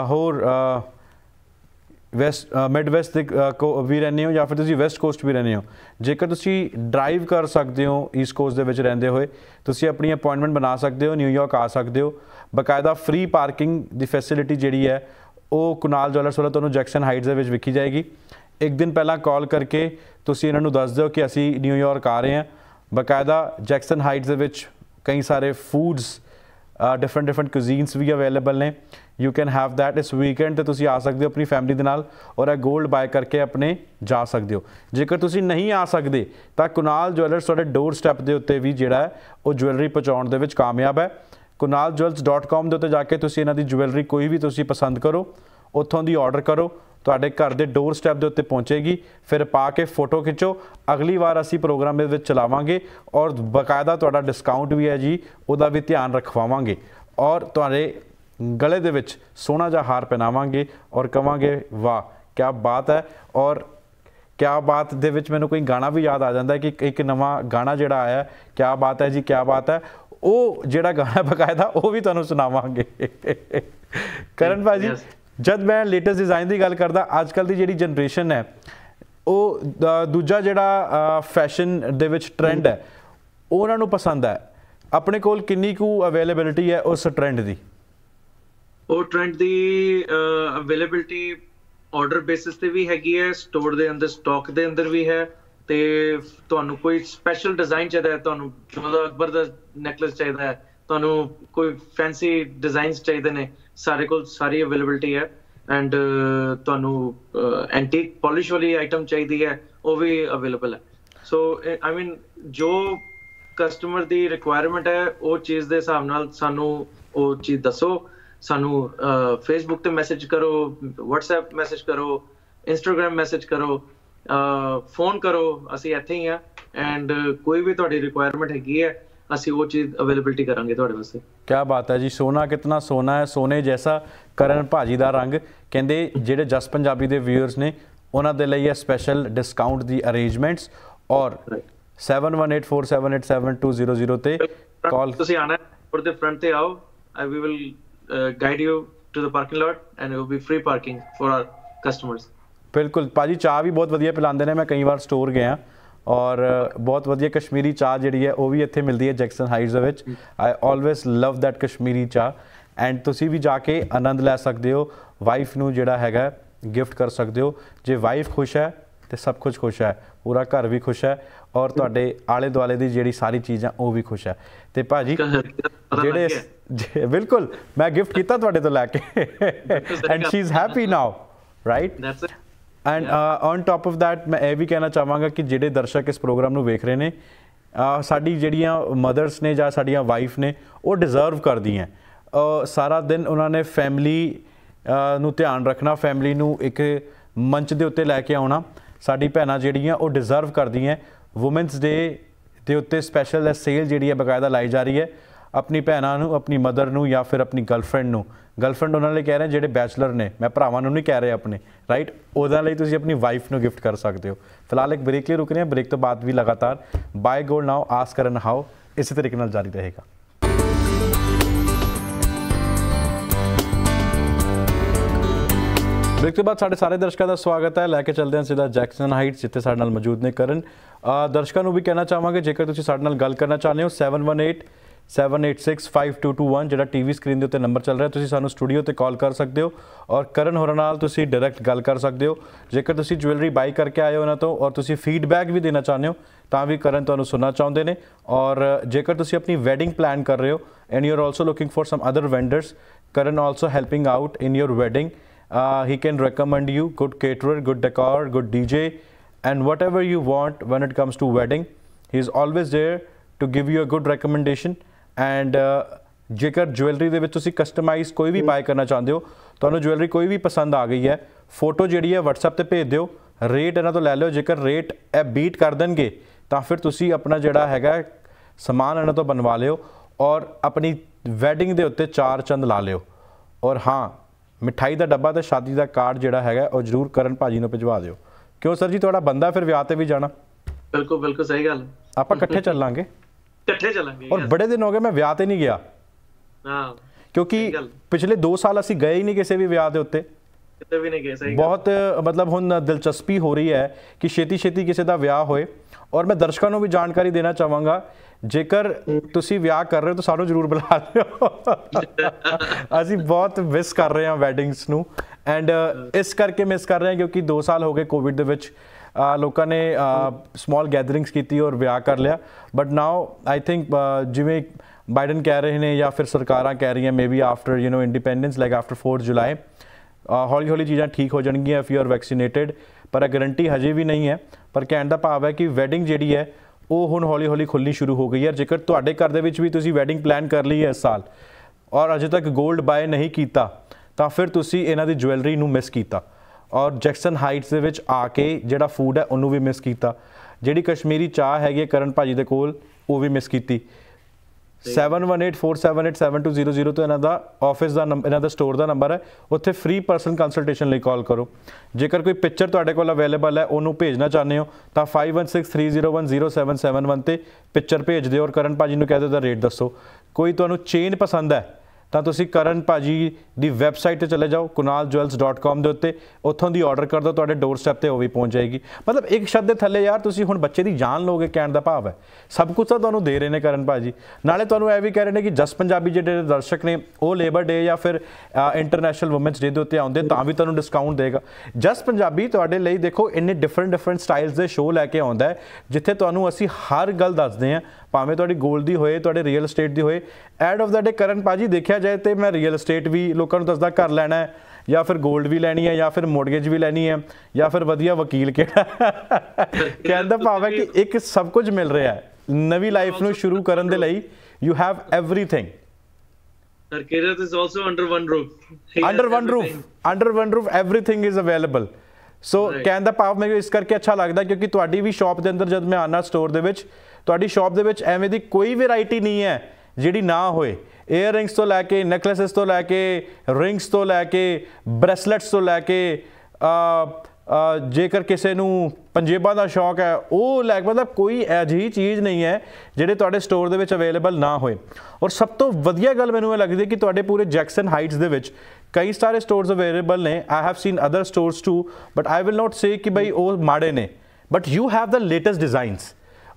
ਹੋਰ ਵੈਸਟ ਮਿਡਵੈਸਟ ਕੋ ਵੀ ਰਹਿੰਦੇ ਹੋ ਜਾਂ ਫਿਰ ਤੁਸੀਂ ਵੈਸਟ ਕੋਸਟ ਵੀ ਰਹਿੰਦੇ ਹੋ ਜੇਕਰ ਤੁਸੀਂ ਡਰਾਈਵ ਕਰ ਸਕਦੇ ਹੋ ਈਸਟ ਕੋਸਟ ਦੇ ਵਿੱਚ ਰਹਿੰਦੇ ਹੋਏ ਤੁਸੀਂ ਆਪਣੀ ਅਪਾਇੰਟਮੈਂਟ ਬਣਾ ਸਕਦੇ ਹੋ ਨਿਊਯਾਰਕ ਆ ਸਕਦੇ ਹੋ ਬਕਾਇਦਾ ਫ੍ਰੀ ਪਾਰਕਿੰਗ ਦੀ ਫੈਸਿਲਿਟੀ ਜਿਹੜੀ ਹੈ ਉਹ ਕੁਨਾਲ ਜਵੈਲਰਸ ਵੱਲੋਂ ਤੁਹਾਨੂੰ ਜੈਕਸਨ ਹਾਈਟਸ ਦੇ ਵਿੱਚ ਵਿਖੀ ਜਾਏਗੀ ਇੱਕ ਦਿਨ ਪਹਿਲਾਂ ਕਾਲ ਕਰਕੇ ਤੁਸੀਂ ਇਹਨਾਂ ਨੂੰ ਦੱਸ ਦਿਓ ਕਿ ਅਸੀਂ ਨਿਊਯਾਰਕ ਆ ਰਹੇ ਹਾਂ ਬਕਾਇਦਾ ਜੈਕਸਨ ਹਾਈਟਸ ਦੇ ਵਿੱਚ ਕਈ ਸਾਰੇ ਫੂਡਸ ਡਿਫਰੈਂਟ ਡਿਫਰੈਂਟ ਕੁਜ਼ੀਨਸ ਵੀ ਅਵੇਲੇਬਲ ਨੇ ਯੂ ਕੈਨ ਹੈਵ ਥੈਟ ਇਸ ਵੀਕਐਂਡ ਤੇ ਤੁਸੀਂ ਆ ਸਕਦੇ ਹੋ ਆਪਣੀ ਫੈਮਿਲੀ ਦੇ ਨਾਲ ਔਰ ਇਹ 골ਡ ਬਾਏ ਕਰਕੇ ਆਪਣੇ ਜਾ ਸਕਦੇ ਹੋ ਜੇਕਰ ਤੁਸੀਂ ਨਹੀਂ ਆ ਸਕਦੇ ਤਾਂ ਕੁਨਾਲ ਜਵੈਲਰਸ ਤੁਹਾਡੇ ਡੋਰ ਸਟੈਪ ਦੇ ਉੱਤੇ ਵੀ ਜਿਹੜਾ ਉਹ ਜਵੈਲਰੀ ਪਹੁੰਚਾਉਣ ਦੇ ਵਿੱਚ ਕਾਮਯਾਬ ਹੈ kunaljewels.com ਦੇ ਉੱਤੇ ਜਾ ਕੇ ਤੁਸੀਂ ਇਹਨਾਂ ਦੀ ਜਵੈਲਰੀ ਕੋਈ ਵੀ ਤੁਸੀਂ ਪਸੰਦ ਕਰੋ ਉੱਥੋਂ ਦੀ ਆਰਡਰ ਕਰੋ ਤੁਹਾਡੇ ਘਰ ਦੇ ਡੋਰ ਸਟੈਪ ਦੇ ਉੱਤੇ ਪਹੁੰਚੇਗੀ ਫਿਰ ਪਾ ਕੇ ਫੋਟੋ ਖਿੱਚੋ ਅਗਲੀ ਵਾਰ ਅਸੀਂ ਪ੍ਰੋਗਰਾਮ ਦੇ ਵਿੱਚ ਚਲਾਵਾਂਗੇ ਔਰ ਬਕਾਇਦਾ ਤੁਹਾਡਾ ਡਿਸਕਾਊਂਟ ਵੀ ਹੈ ਜੀ ਉਹਦਾ ਵੀ ਧਿਆਨ ਰੱਖਵਾਵਾਂਗੇ ਔਰ ਤੁਹਾਡੇ ਗਲੇ ਦੇ ਵਿੱਚ ਸੋਨਾ ਜਿਹਾ ਹਾਰ ਪਹਿਨਾਵਾਂਗੇ ਔਰ ਕਵਾਂਗੇ ਵਾਹ ਕੀ ਬਾਤ ਹੈ ਔਰ ਕੀ ਬਾਤ ਦੇ ਵਿੱਚ ਮੈਨੂੰ ਕੋਈ ਗਾਣਾ ਵੀ ਯਾਦ ਆ ਜਾਂਦਾ ਕਿ ਇੱਕ ਨਵਾਂ ਗਾਣਾ ਜਿਹੜਾ ਆਇਆ ਕੀ ਬਾਤ ਹੈ ਜੀ ਕੀ ਬਾਤ ਹੈ ਉਹ ਜਿਹੜਾ ਗਾਣਾ ਬਕਾਇਦਾ ਉਹ ਵੀ ਤੁਹਾਨੂੰ ਸੁਣਾਵਾਂਗੇ ਕਰਨ ਭਾਜੀ ਜਦ ਮੈਂ ਲੇਟੈਸਟ ਡਿਜ਼ਾਈਨ ਦੀ ਗੱਲ ਕਰਦਾ ਅੱਜ ਕੱਲ ਦੀ ਜਿਹੜੀ ਜਨਰੇਸ਼ਨ ਹੈ ਉਹ ਦੂਜਾ ਜਿਹੜਾ ਫੈਸ਼ਨ ਦੇ ਵਿੱਚ ਟ੍ਰੈਂਡ ਹੈ ਉਹਨਾਂ ਨੂੰ ਪਸੰਦ ਹੈ ਆਪਣੇ ਕੋਲ ਕਿੰਨੀ ਕੁ ਅਵੇਲੇਬਿਲਿਟੀ ਹੈ ਉਸ ਟ੍ਰੈਂਡ ਦੀ ਉਹ ਟ੍ਰੈਂਡ ਦੀ ਅਵੇਲੇਬਿਲਿਟੀ ਆਰਡਰ ਬੇਸਿਸ ਤੇ ਵੀ ਹੈਗੀ ਹੈ ਸਟੋਰ ਦੇ ਅੰਦਰ ਸਟਾਕ ਦੇ ਅੰਦਰ ਵੀ ਹੈ ਤੇ ਤੁਹਾਨੂੰ ਕੋਈ ਸਪੈਸ਼ਲ ਡਿਜ਼ਾਈਨ ਚਾਹੀਦਾ ਹੈ ਤੁਹਾਨੂੰ ਜਮਦਾ ਅਕਬਰ ਦਾ ਨੈਕਲੇਸ ਚਾਹੀਦਾ ਹੈ ਤੁਹਾਨੂੰ ਕੋਈ ਫੈਂਸੀ ਡਿਜ਼ਾਈਨਸ ਚਾਹੀਦੇ ਨੇ ਸਾਰੇ ਕੋਲ ਸਾਰੀ ਅਵੇਲੇਬਿਲਟੀ ਹੈ ਐਂਡ ਤੁਹਾਨੂੰ ਐਂਟੀਕ ਪਾਲਿਸ਼ ਵਾਲੀ ਆਈਟਮ ਚਾਹੀਦੀ ਹੈ ਉਹ ਵੀ ਅਵੇਲੇਬਲ ਹੈ ਸੋ ਆਈ ਮੀਨ ਜੋ ਕਸਟਮਰ ਦੀ ਰਿਕੁਆਇਰਮੈਂਟ ਹੈ ਉਹ ਚੀਜ਼ ਦੇ ਹਿਸਾਬ ਨਾਲ ਸਾਨੂੰ ਉਹ ਚੀਜ਼ ਦੱਸੋ ਸਾਨੂੰ ਫੇਸਬੁੱਕ ਤੇ ਮੈਸੇਜ ਕਰੋ ਵਟਸਐਪ ਮੈਸੇਜ ਕਰੋ ਇੰਸਟਾਗ੍ਰam ਮੈਸੇਜ ਕਰੋ ਫੋਨ ਕਰੋ ਅਸੀਂ ਇੱਥੇ ਹੀ ਆ ਐਂਡ ਕੋਈ ਵੀ ਤੁਹਾਡੀ ਰਿਕੁਆਇਰਮੈਂਟ ਹੈਗੀ ਹੈ ਅਸੀਂ ਉਹ ਚੀਜ਼ ਅਵੇਲੇਬਿਲਟੀ ਕਰਾਂਗੇ ਤੁਹਾਡੇ ਵਾਸਤੇ ਕੀ ਬਾਤ ਹੈ ਜੀ ਸੋਨਾ ਕਿਤਨਾ ਸੋਨਾ ਹੈ ਸੋਨੇ ਜੈਸਾ ਕਰਨ ਭਾਜੀ ਦਾ ਰੰਗ ਕਹਿੰਦੇ ਜਿਹੜੇ ਜਸ ਪੰਜਾਬੀ ਦੇ ਵਿਊਅਰਸ ਨੇ ਉਹਨਾਂ ਦੇ ਲਈ ਇਹ ਸਪੈਸ਼ਲ ਡਿਸਕਾਊਂਟ ਦੀ ਅਰੇਂਜਮੈਂਟਸ ਔਰ 7184787200 ਤੇ ਕਾਲ ਤੁਸੀਂ ਆਣਾ ਔਰ ਦੇ ਫਰੰਟ ਤੇ ਆਓ I we will guide you to the parking lot and it will be free parking for our customers ਬਿਲਕੁਲ ਭਾਜੀ ਚਾਹ ਵੀ ਬਹੁਤ ਵਧੀਆ ਪਿਲਾਉਂਦੇ ਨੇ ਮੈਂ ਕਈ ਵਾਰ ਸਟੋਰ ਗਿਆ ਔਰ ਬਹੁਤ ਵਧੀਆ ਕਸ਼ਮੀਰੀ ਚਾਹ ਜਿਹੜੀ ਹੈ ਉਹ ਵੀ ਇੱਥੇ ਮਿਲਦੀ ਹੈ ਜੈਕਸਨ ਹਾਈਟਸ ਦੇ ਵਿੱਚ I always love that Kashmiri chai and ਤੁਸੀਂ ਵੀ ਜਾ ਕੇ ਆਨੰਦ ਲੈ ਸਕਦੇ ਹੋ ਵਾਈਫ ਨੂੰ ਜਿਹੜਾ ਹੈਗਾ ਗਿਫਟ ਕਰ ਸਕਦੇ ਹੋ ਜੇ ਵਾਈਫ ਖੁਸ਼ ਹੈ ਤੇ ਸਭ ਕੁਝ ਖੁਸ਼ ਹੈ ਪੂਰਾ ਘਰ ਵੀ ਖੁਸ਼ ਹੈ ਔਰ ਤੁਹਾਡੇ ਆਲੇ ਦੁਆਲੇ ਦੀ ਜਿਹੜੀ ਸਾਰੀ ਚੀਜ਼ਾਂ ਉਹ ਵੀ ਖੁਸ਼ ਹੈ ਤੇ ਭਾਜੀ ਜਿਹੜੇ ਬਿਲਕੁਲ ਮੈਂ ਗਿਫਟ ਕੀਤਾ ਤੁਹਾਡੇ ਤੋਂ ਲੈ ਕੇ and she is happy now right and on top of that ਮੈਂ ਇਹ ਵੀ ਕਹਿਣਾ ਚਾਹਾਂਗਾ ਕਿ ਜਿਹੜੇ ਦਰਸ਼ਕ ਇਸ ਪ੍ਰੋਗਰਾਮ ਨੂੰ ਵੇਖ ਰਹੇ ਨੇ ਸਾਡੀ ਜਿਹੜੀਆਂ ਮਦਰਸ ਨੇ ਜਾਂ ਸਾਡੀਆਂ ਵਾਈਫ ਨੇ ਉਹ ਡਿਜ਼ਰਵ ਕਰਦੀਆਂ ਸਾਰਾ ਦਿਨ ਉਹਨਾਂ ਨੇ ਫੈਮਿਲੀ ਨੂੰ ਧਿਆਨ ਰੱਖਣਾ ਫੈਮਿਲੀ ਨੂੰ ਇੱਕ ਮੰਚ ਦੇ ਉੱਤੇ ਲੈ ਕੇ ਆਉਣਾ ਸਾਡੀ ਭੈਣਾਂ ਜਿਹੜੀਆਂ ਉਹ ਡਿਜ਼ਰਵ ਕਰਦੀਆਂ ਔਮਨਸ ਡੇ ਦੇ ਉੱਤੇ ਸਪੈਸ਼ਲ ਸੇਲ ਜਿਹੜੀ ਹੈ ਬਕਾਇਦਾ ਲਾਈ ਜਾ ਰਹੀ ਹੈ ਆਪਣੀ ਭੈਣਾਂ ਨੂੰ ਆਪਣੀ ਮਦਰ ਨੂੰ ਜਾਂ ਫਿਰ ਆਪਣੀ ਗਰਲਫ੍ਰੈਂਡ ਨੂੰ ਗਰਲਫ੍ਰੈਂਡ ਉਹਨਾਂ ਲਈ ਕਹਿ ਰਹੇ ਜਿਹੜੇ ਬੈਚਲਰ ਨੇ ਮੈਂ ਭਰਾਵਾਂ ਨੂੰ ਨਹੀਂ ਕਹਿ ਰਿਹਾ ਆਪਣੇ ਰਾਈਟ ਉਹਦੇ ਲਈ ਤੁਸੀਂ ਆਪਣੀ ਵਾਈਫ ਨੂੰ ਗਿਫਟ ਕਰ ਸਕਦੇ ਹੋ ਫਿਲਹਾਲ ਇੱਕ ਬ੍ਰੇਕ ਲਈ ਰੁਕ ਰਹੇ ਹਾਂ ਬ੍ਰੇਕ ਤੋਂ ਬਾਅਦ ਵੀ ਲਗਾਤਾਰ ਬਾਏ ਗੋਲ ਨਾਓ ਆਸ ਕਰਨ ਹਾਓ ਇਸੇ ਤਰੀਕੇ ਨਾਲ ਜਾਰੀ ਰਹੇਗਾ ਬ੍ਰੇਕ ਤੋਂ ਬਾਅਦ ਸਾਡੇ ਸਾਰੇ ਦਰਸ਼ਕਾਂ ਦਾ ਸਵਾਗਤ ਹੈ ਲੈ ਕੇ ਚੱਲਦੇ ਹਾਂ ਸਿੱਧਾ ਜੈਕਸਨ ਹਾਈਟਸ ਜਿੱਥੇ ਸਾਡੇ ਨਾਲ ਮੌਜੂਦ ਨੇ ਕਰਨ ਦਰਸ਼ਕਾਂ ਨੂੰ ਵੀ ਕਹਿਣਾ ਚਾਹਾਂਗੇ ਜੇਕਰ ਤੁਸੀਂ ਸਾਡੇ ਨਾਲ ਗੱਲ ਕਰਨਾ ਚਾਹੁੰਦੇ ਹੋ 718 7865221 ਜਿਹੜਾ ਟੀਵੀ ਸਕਰੀਨ ਦੇ ਉੱਤੇ ਨੰਬਰ ਚੱਲ ਰਿਹਾ ਤੁਸੀਂ ਸਾਨੂੰ ਸਟੂਡੀਓ ਤੇ ਕਾਲ ਕਰ ਸਕਦੇ ਹੋ ਔਰ ਕਰਨ ਹੋਰ ਨਾਲ ਤੁਸੀਂ ਡਾਇਰੈਕਟ ਗੱਲ ਕਰ ਸਕਦੇ ਹੋ ਜੇਕਰ ਤੁਸੀਂ ਜੁਐਲਰੀ ਬਾਈ ਕਰਕੇ ਆਏ ਹੋ ਉਹਨਾਂ ਤੋਂ ਔਰ ਤੁਸੀਂ ਫੀਡਬੈਕ ਵੀ ਦੇਣਾ ਚਾਹੁੰਦੇ ਹੋ ਤਾਂ ਵੀ ਕਰਨ ਤੁਹਾਨੂੰ ਸੁਣਨਾ ਚਾਹੁੰਦੇ ਨੇ ਔਰ ਜੇਕਰ ਤੁਸੀਂ ਆਪਣੀ ਵੈਡਿੰਗ ਪਲਾਨ ਕਰ ਰਹੇ ਹੋ and you are also looking for some other vendors Karan also helping out in your wedding he can recommend you good caterer good decor good DJ and whatever you want when it comes to wedding he is always there to give you a good recommendation and uh, ਜੇਕਰ ਜੁਐਲਰੀ ਦੇ ਵਿੱਚ ਤੁਸੀਂ ਕਸਟਮਾਈਜ਼ ਕੋਈ ਵੀ ਬਾਏ ਕਰਨਾ ਚਾਹੁੰਦੇ ਹੋ ਤੁਹਾਨੂੰ ਜੁਐਲਰੀ ਕੋਈ ਵੀ ਪਸੰਦ ਆ ਗਈ ਹੈ ਫੋਟੋ ਜਿਹੜੀ ਹੈ WhatsApp ਤੇ ਭੇਜ ਦਿਓ ਰੇਟ ਇਹਨਾਂ ਤੋਂ ਲੈ ਲਿਓ ਜੇਕਰ ਰੇਟ ਇਹ ਬੀਟ ਕਰ ਦੇਣਗੇ ਤਾਂ ਫਿਰ ਤੁਸੀਂ ਆਪਣਾ ਜਿਹੜਾ ਹੈਗਾ ਸਮਾਨ ਇਹਨਾਂ ਤੋਂ ਬਣਵਾ ਲਿਓ ਔਰ ਆਪਣੀ ਵੈਡਿੰਗ ਦੇ ਉੱਤੇ ਚਾਰ ਚੰਦ ਲਾ ਲਿਓ ਔਰ ਹਾਂ ਮਿਠਾਈ ਦਾ ਡੱਬਾ ਤੇ ਸ਼ਾਦੀ ਦਾ ਕਾਰਡ ਜਿਹੜਾ ਹੈਗਾ ਉਹ ਜ਼ਰੂਰ ਕਰਨ ਭਾਜੀ ਨੂੰ ਭਿਜਵਾ ਦਿਓ ਕਿਉਂ ਸਰ ਜੀ ਤੁਹਾਡਾ ਬੰਦਾ ਫਿਰ ਵਿਆਹ ਤੇ ਵੀ ਜਾਣਾ ਬਿਲਕੁਲ ਬਿਲਕੁਲ ਸਹੀ ਗੱਲ ਆਪਾਂ ਇਕੱਠੇ ਚੱਲਾਂਗੇ ਇਕੱਠੇ ਚੱਲਾਂਗੇ ਔਰ ਬੜੇ ਦਿਨ ਹੋ ਗਏ ਮੈਂ ਵਿਆਹ ਤੇ ਨਹੀਂ ਗਿਆ ਹਾਂ ਕਿਉਂਕਿ ਪਿਛਲੇ 2 ਸਾਲ ਅਸੀਂ ਗਏ ਹੀ ਨਹੀਂ ਕਿਸੇ ਵੀ ਵਿਆਹ ਦੇ ਉੱਤੇ ਕਿਤੇ ਵੀ ਨਹੀਂ ਗਏ ਸਹੀ ਬਹੁਤ ਮਤਲਬ ਹੁਣ ਦਿਲਚਸਪੀ ਹੋ ਰਹੀ ਹੈ ਕਿ ਛੇਤੀ ਛੇਤੀ ਕਿਸੇ ਦਾ ਵਿਆਹ ਹੋਏ ਔਰ ਮੈਂ ਦਰਸ਼ਕਾਂ ਨੂੰ ਵੀ ਜਾਣਕਾਰੀ ਦੇਣਾ ਚਾਹਾਂਗਾ ਜੇਕਰ ਤੁਸੀਂ ਵਿਆਹ ਕਰ ਰਹੇ ਹੋ ਤਾਂ ਸਾਨੂੰ ਜਰੂਰ ਬੁਲਾ ਲਿਓ ਅਸੀਂ ਬਹੁਤ ਮਿਸ ਕਰ ਰਹੇ ਹਾਂ ਵੈਡਿੰਗਸ ਨੂੰ ਐਂਡ ਇਸ ਕਰਕੇ ਮਿਸ ਕਰ ਰਹੇ ਹਾਂ ਕਿਉਂਕਿ 2 ਸਾਲ ਹੋ ਗਏ ਕੋਵਿਡ ਦੇ ਵਿੱਚ ਲੋਕਾਂ ਨੇ ਸਮਾਲ ਗੈਦਰਿੰਗਸ ਕੀਤੀ ਔਰ ਵਿਆਹ ਕਰ ਲਿਆ ਬਟ ਨਾਓ ਆਈ ਥਿੰਕ ਜਿਵੇਂ ਬਾਈਡਨ ਕਹਿ ਰਹੇ ਨੇ ਜਾਂ ਫਿਰ ਸਰਕਾਰਾਂ ਕਹਿ ਰਹੀਆਂ maybe after you know independence like after 4 July ਹੌਲੀ ਹੌਲੀ ਚੀਜ਼ਾਂ ਠੀਕ ਹੋ ਜਾਣਗੀਆਂ ਇਫ ਯੂ ਆਰ ਵੈਕਸੀਨੇਟਿਡ ਪਰ ਗਾਰੰਟੀ ਹਜੇ ਵੀ ਨਹੀਂ ਹੈ ਪਰ ਕਹਿਣ ਦਾ ਭਾਵ ਹੈ ਕਿ ਵੈਡਿੰਗ ਜਿਹੜੀ ਹੈ ਉਹ ਹੁਣ ਹੌਲੀ ਹੌਲੀ ਖੁੱਲਣੀ ਸ਼ੁਰੂ ਹੋ ਗਈ ਹੈ ਜੇਕਰ ਤੁਹਾਡੇ ਘਰ ਦੇ ਵਿੱਚ ਵੀ ਤੁਸੀਂ ਵੈਡਿੰਗ ਪਲਾਨ ਕਰ ਲਈ ਹੈ ਇਸ ਸਾਲ ਔਰ ਅਜੇ ਤੱਕ 골ਡ ਬਾਏ ਨਹੀਂ ਕੀਤਾ ਤਾਂ ਫਿਰ ਤੁਸੀਂ ਇਹਨਾਂ ਦੀ ਜੁਐਲਰੀ ਨੂੰ ਮਿਸ ਕੀਤਾ ਔਰ ਜੈਕਸਨ ਹਾਈਟਸ ਦੇ ਵਿੱਚ ਆ ਕੇ ਜਿਹੜਾ ਫੂਡ ਹੈ ਉਹਨੂੰ ਵੀ ਮਿਸ ਕੀਤਾ ਜਿਹੜੀ ਕਸ਼ਮੀਰੀ ਚਾਹ ਹੈਗੀ ਕਰਨ ਭਾਜੀ ਦੇ ਕੋਲ ਉਹ ਵੀ ਮਿਸ ਕੀਤੀ 7184787200 ਤੋਂ ਇਹਨਾਂ ਦਾ ਆਫਿਸ ਦਾ ਨੰਬਰ ਇਹਨਾਂ ਦਾ ਸਟੋਰ ਦਾ ਨੰਬਰ ਹੈ ਉੱਥੇ ਫ੍ਰੀ ਪਰਸਨ ਕੰਸਲਟੇਸ਼ਨ ਲਈ ਕਾਲ ਕਰੋ ਜੇਕਰ ਕੋਈ ਪਿਕਚਰ ਤੁਹਾਡੇ ਕੋਲ ਅਵੇਲੇਬਲ ਹੈ ਉਹਨੂੰ ਭੇਜਣਾ ਚਾਹੁੰਦੇ ਹੋ ਤਾਂ 5163010771 ਤੇ ਪਿਕਚਰ ਭੇਜ ਦਿਓ ਔਰ ਕਰਨ ਭਾਜੀ ਨੂੰ ਕਹਿ ਦਿਓ ਦਾ ਰੇਟ ਦੱਸੋ ਕੋਈ ਤੁਹਾਨੂੰ ਚੇਨ ਪਸੰਦ ਹੈ ਤਾਂ ਤੁਸੀਂ ਕਰਨ ਭਾਜੀ ਦੀ ਵੈਬਸਾਈਟ ਤੇ ਚਲੇ ਜਾਓ kunaljewels.com ਦੇ ਉੱਤੇ ਉੱਥੋਂ ਦੀ ਆਰਡਰ ਕਰ ਦਿਓ ਤੁਹਾਡੇ ਡੋਰ ਸਟੈਪ ਤੇ ਉਹ ਵੀ ਪਹੁੰਚ ਜਾਏਗੀ ਮਤਲਬ ਇੱਕ ਸ਼ਬਦ ਦੇ ਥੱਲੇ ਯਾਰ ਤੁਸੀਂ ਹੁਣ ਬੱਚੇ ਦੀ ਜਾਨ ਲੋਗੇ ਕਹਿਣ ਦਾ ਭਾਵ ਹੈ ਸਭ ਕੁਝ ਤਾਂ ਤੁਹਾਨੂੰ ਦੇ ਰਹੇ ਨੇ ਕਰਨ ਭਾਜੀ ਨਾਲੇ ਤੁਹਾਨੂੰ ਇਹ ਵੀ ਕਹਿ ਰਹੇ ਨੇ ਕਿ ਜਸ ਪੰਜਾਬੀ ਜਿਹੜੇ ਦਰਸ਼ਕ ਨੇ ਉਹ ਲੇਬਰ ਡੇ ਜਾਂ ਫਿਰ ਇੰਟਰਨੈਸ਼ਨਲ ਔਮਨਸ ਡੇ ਦੇ ਉੱਤੇ ਆਉਂਦੇ ਤਾਂ ਵੀ ਤੁਹਾਨੂੰ ਡਿਸਕਾਊਂਟ ਦੇਗਾ ਜਸ ਪੰਜਾਬੀ ਤੁਹਾਡੇ ਲਈ ਦੇਖੋ ਇੰਨੇ ਡਿਫਰੈਂਟ ਡਿਫਰੈਂਟ ਸਟਾਈਲਸ ਦੇ ਸ਼ੋਅ ਲੈ ਕੇ ਆਉਂਦਾ ਹੈ ਜਿੱਥੇ ਤੁਹਾਨੂੰ ਅਸੀਂ ਹਰ ਗੱਲ ਦੱਸਦੇ ਹਾਂ ਭਾਵੇਂ ਤੁਹਾਡੀ ਗੋਲਡ ਦੀ ਹੋਏ ਤੁਹਾਡੇ ਰੀਅਲ ਏਸਟੇਟ ਦੀ ਹੋਏ ਐਡ ਆਫ ਦਾ ਡੇ ਕਰਨ ਪਾਜੀ ਦੇਖਿਆ ਜਾਏ ਤੇ ਮੈਂ ਰੀਅਲ ਏਸਟੇਟ ਵੀ ਲੋਕਾਂ ਨੂੰ ਦੱਸਦਾ ਘਰ ਲੈਣਾ ਹੈ ਜਾਂ ਫਿਰ 골ਡ ਵੀ ਲੈਣੀ ਹੈ ਜਾਂ ਫਿਰ ਮੋਰਗੇਜ ਵੀ ਲੈਣੀ ਹੈ ਜਾਂ ਫਿਰ ਵਧੀਆ ਵਕੀਲ ਕਿਹੜਾ ਕਹਿੰਦਾ ਭਾਵੇਂ ਕਿ ਇੱਕ ਸਭ ਕੁਝ ਮਿਲ ਰਿਹਾ ਹੈ ਨਵੀਂ ਲਾਈਫ ਨੂੰ ਸ਼ੁਰੂ ਕਰਨ ਦੇ ਲਈ ਯੂ ਹੈਵ एवरीथिंग ਸਰ ਕੇਰਲ is also under one roof under one roof under one roof everything is available so ਕਹਿੰਦਾ ਦਾ ਮੈਨੂੰ ਇਸ ਕਰਕੇ ਅੱਛਾ ਲੱਗਦਾ ਕਿਉਂਕਿ ਤੁਹਾਡੀ ਵੀ ਸ਼ਾਪ ਦੇ ਅੰਦਰ ਜਦ ਮੈਂ ਆਨਾ ਸਟੋਰ ਦੇ ਵਿੱਚ ਤੁਹਾਡੀ ਸ਼ਾਪ ਦੇ ਵਿੱਚ ਐਵੇਂ ਦੀ ਕੋਈ ਵੈਰਾਈਟੀ ਨਹੀਂ ਹੈ ਜਿਹੜੀ ਨਾ ਹੋਏ 에ਅਰ ਰਿੰਗਸ ਤੋਂ ਲੈ ਕੇ ਨੈਕਲੇਸਸ ਤੋਂ ਲੈ ਕੇ ਰਿੰਗਸ ਤੋਂ ਲੈ ਕੇ ਬ੍ਰੇਸਲੇਟਸ ਤੋਂ ਲੈ ਕੇ ਜੇਕਰ ਕਿਸੇ ਨੂੰ ਪੰਜੇਬਾਂ ਦਾ ਸ਼ੌਕ ਹੈ ਉਹ ਲੈ ਮਤਲਬ ਕੋਈ ਅਜਿਹੀ ਚੀਜ਼ ਨਹੀਂ ਹੈ ਜਿਹੜੇ ਤੁਹਾਡੇ ਸਟੋਰ ਦੇ ਵਿੱਚ ਅਵੇਲੇਬਲ ਨਾ ਹੋਏ ਔਰ ਸਭ ਤੋਂ ਵਧੀਆ ਗੱਲ ਮੈਨੂੰ ਇਹ ਲੱਗਦੀ ਕਿ ਤੁਹਾਡੇ ਪੂਰੇ ਜੈਕਸਨ ਹਾਈਟਸ ਦੇ ਵਿੱਚ ਕਈ ਸਾਰੇ ਸਟੋਰਸ ਅਵੇਲੇਬਲ ਨੇ I have seen other stores too but I will not say ਕਿ ਬਈ ਉਹ ਮਾੜੇ ਨੇ but you have the latest designs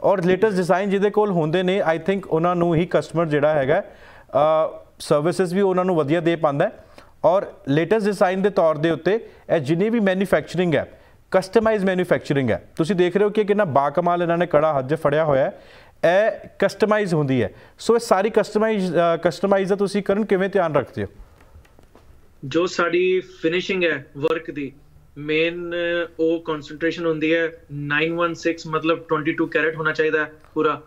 ਔਰ ਲੇਟੈਸਟ ਡਿਜ਼ਾਈਨ ਜਿਹਦੇ ਕੋਲ ਹੁੰਦੇ ਨੇ ਆਈ ਥਿੰਕ ਉਹਨਾਂ ਨੂੰ ਹੀ ਕਸਟਮਰ ਜਿਹੜਾ ਹੈਗਾ ਅ ਸਰਵਿਸਿਜ਼ ਵੀ ਉਹਨਾਂ ਨੂੰ ਵਧੀਆ ਦੇ ਪਾਉਂਦਾ ਔਰ ਲੇਟੈਸਟ ਡਿਜ਼ਾਈਨ ਦੇ ਤੌਰ ਦੇ ਉੱਤੇ ਇਹ ਜਿੰਨੀ ਵੀ ਮੈਨੂਫੈਕਚਰਿੰਗ ਹੈ ਕਸਟਮਾਈਜ਼ ਮੈਨੂਫੈਕਚਰਿੰਗ ਹੈ ਤੁਸੀਂ ਦੇਖ ਰਹੇ ਹੋ ਕਿ ਕਿੰਨਾ ਬਾਕਮਾਲ ਇਹਨਾਂ ਨੇ ਕੜਾ ਹੱਥ ਫੜਿਆ ਹੋਇਆ ਹੈ ਇਹ ਕਸਟਮਾਈਜ਼ ਹੁੰਦੀ ਹੈ ਸੋ ਇਹ ਸਾਰੀ ਕਸਟਮਾਈਜ਼ ਕਸਟਮਾਈਜ਼ ਦਾ ਤੁਸੀਂ ਕਰਨ ਕਿਵੇਂ ਧਿਆਨ ਰੱਖਦੇ ਹੋ ਜੋ ਸਾਡੀ ਫਿਨਿਸ਼ਿੰਗ ਹੈ ਵਰਕ ਦੀ ਮੇਨ ਉਹ ਕਨਸੈਂਟ੍ਰੇਸ਼ਨ ਹੁੰਦੀ ਹੈ 916 ਮਤਲਬ 22 ਕੈਰਟ ਹੋਣਾ ਚਾਹੀਦਾ ਹੈ ਪੂਰਾ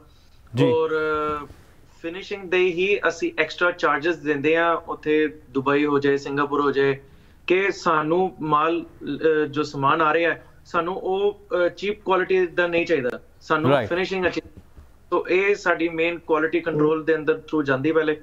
ਔਰ ਫਿਨਿਸ਼ਿੰਗ ਦੇ ਹੀ ਅਸੀਂ ਐਕਸਟਰਾ ਚਾਰजेस ਦਿੰਦੇ ਆ ਉਥੇ ਦੁਬਈ ਹੋ ਜਾਏ ਸਿੰਗਾਪੁਰ ਹੋ ਜਾਏ ਕਿ ਸਾਨੂੰ ਮਾਲ ਜੋ ਸਮਾਨ ਆ ਰਿਹਾ ਸਾਨੂੰ ਉਹ ਚੀਪ ਕੁਆਲਿਟੀ ਦਾ ਨਹੀਂ ਚਾਹੀਦਾ ਸਾਨੂੰ ਫਿਨਿਸ਼ਿੰਗ ਅੱਛੀ ਤੋ ਇਹ ਸਾਡੀ ਮੇਨ ਕੁਆਲਿਟੀ ਕੰਟਰੋਲ ਦੇ ਅੰਦਰ ਥਰੂ ਜਾਂਦੀ ਪਹਿਲੇ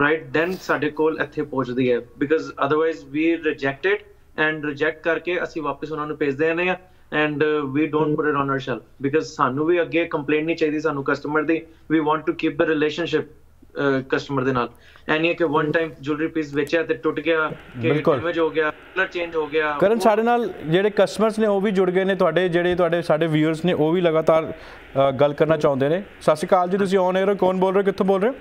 ਰਾਈਟ ਦੈਨ ਸਾਡੇ ਕੋਲ ਇੱਥੇ ਪਹੁੰਚਦੀ ਹੈ because otherwise we rejected and reject ਕਰਕੇ ਅਸੀਂ ਵਾਪਸ ਉਹਨਾਂ ਨੂੰ ਭੇਜ ਦਿੰਦੇ ਆ and we don't put it on our shelf because ਸਾਨੂੰ ਵੀ ਅੱਗੇ ਕੰਪਲੇਂਟ ਨਹੀਂ ਚਾਹੀਦੀ ਸਾਨੂੰ ਕਸਟਮਰ ਦੀ we want to keep the relationship customer ਦੇ ਨਾਲ ਐਨੀ ਕਿ ਵਨ ਟਾਈਮ ਜੁਐਲਰੀ ਪੀਸ ਵੇਚਿਆ ਤੇ ਟੁੱਟ ਗਿਆ ਕਿ ਡੈਮੇਜ ਹੋ ਗਿਆ ਕਲਰ ਚੇਂਜ ਹੋ ਗਿਆ ਕਰਨ ਸਾਡੇ ਨਾਲ ਜਿਹੜੇ ਕਸਟਮਰਸ ਨੇ ਉਹ ਵੀ ਜੁੜ ਗਏ ਨੇ ਤੁਹਾਡੇ ਜਿਹੜੇ ਤੁਹਾਡੇ ਸਾਡੇ ਵਿਊਅਰਸ ਨੇ ਉਹ ਵੀ ਲਗਾਤਾਰ ਗੱਲ ਕਰਨਾ ਚਾਹੁੰਦੇ ਨੇ ਸਤਿ ਸ਼੍ਰੀ ਅਕਾਲ ਜੀ ਤੁਸੀਂ ਔਨ 에ਅਰ ਕੌਣ ਬੋਲ ਰਹੇ ਕਿੱਥੋਂ ਬੋਲ ਰਹੇ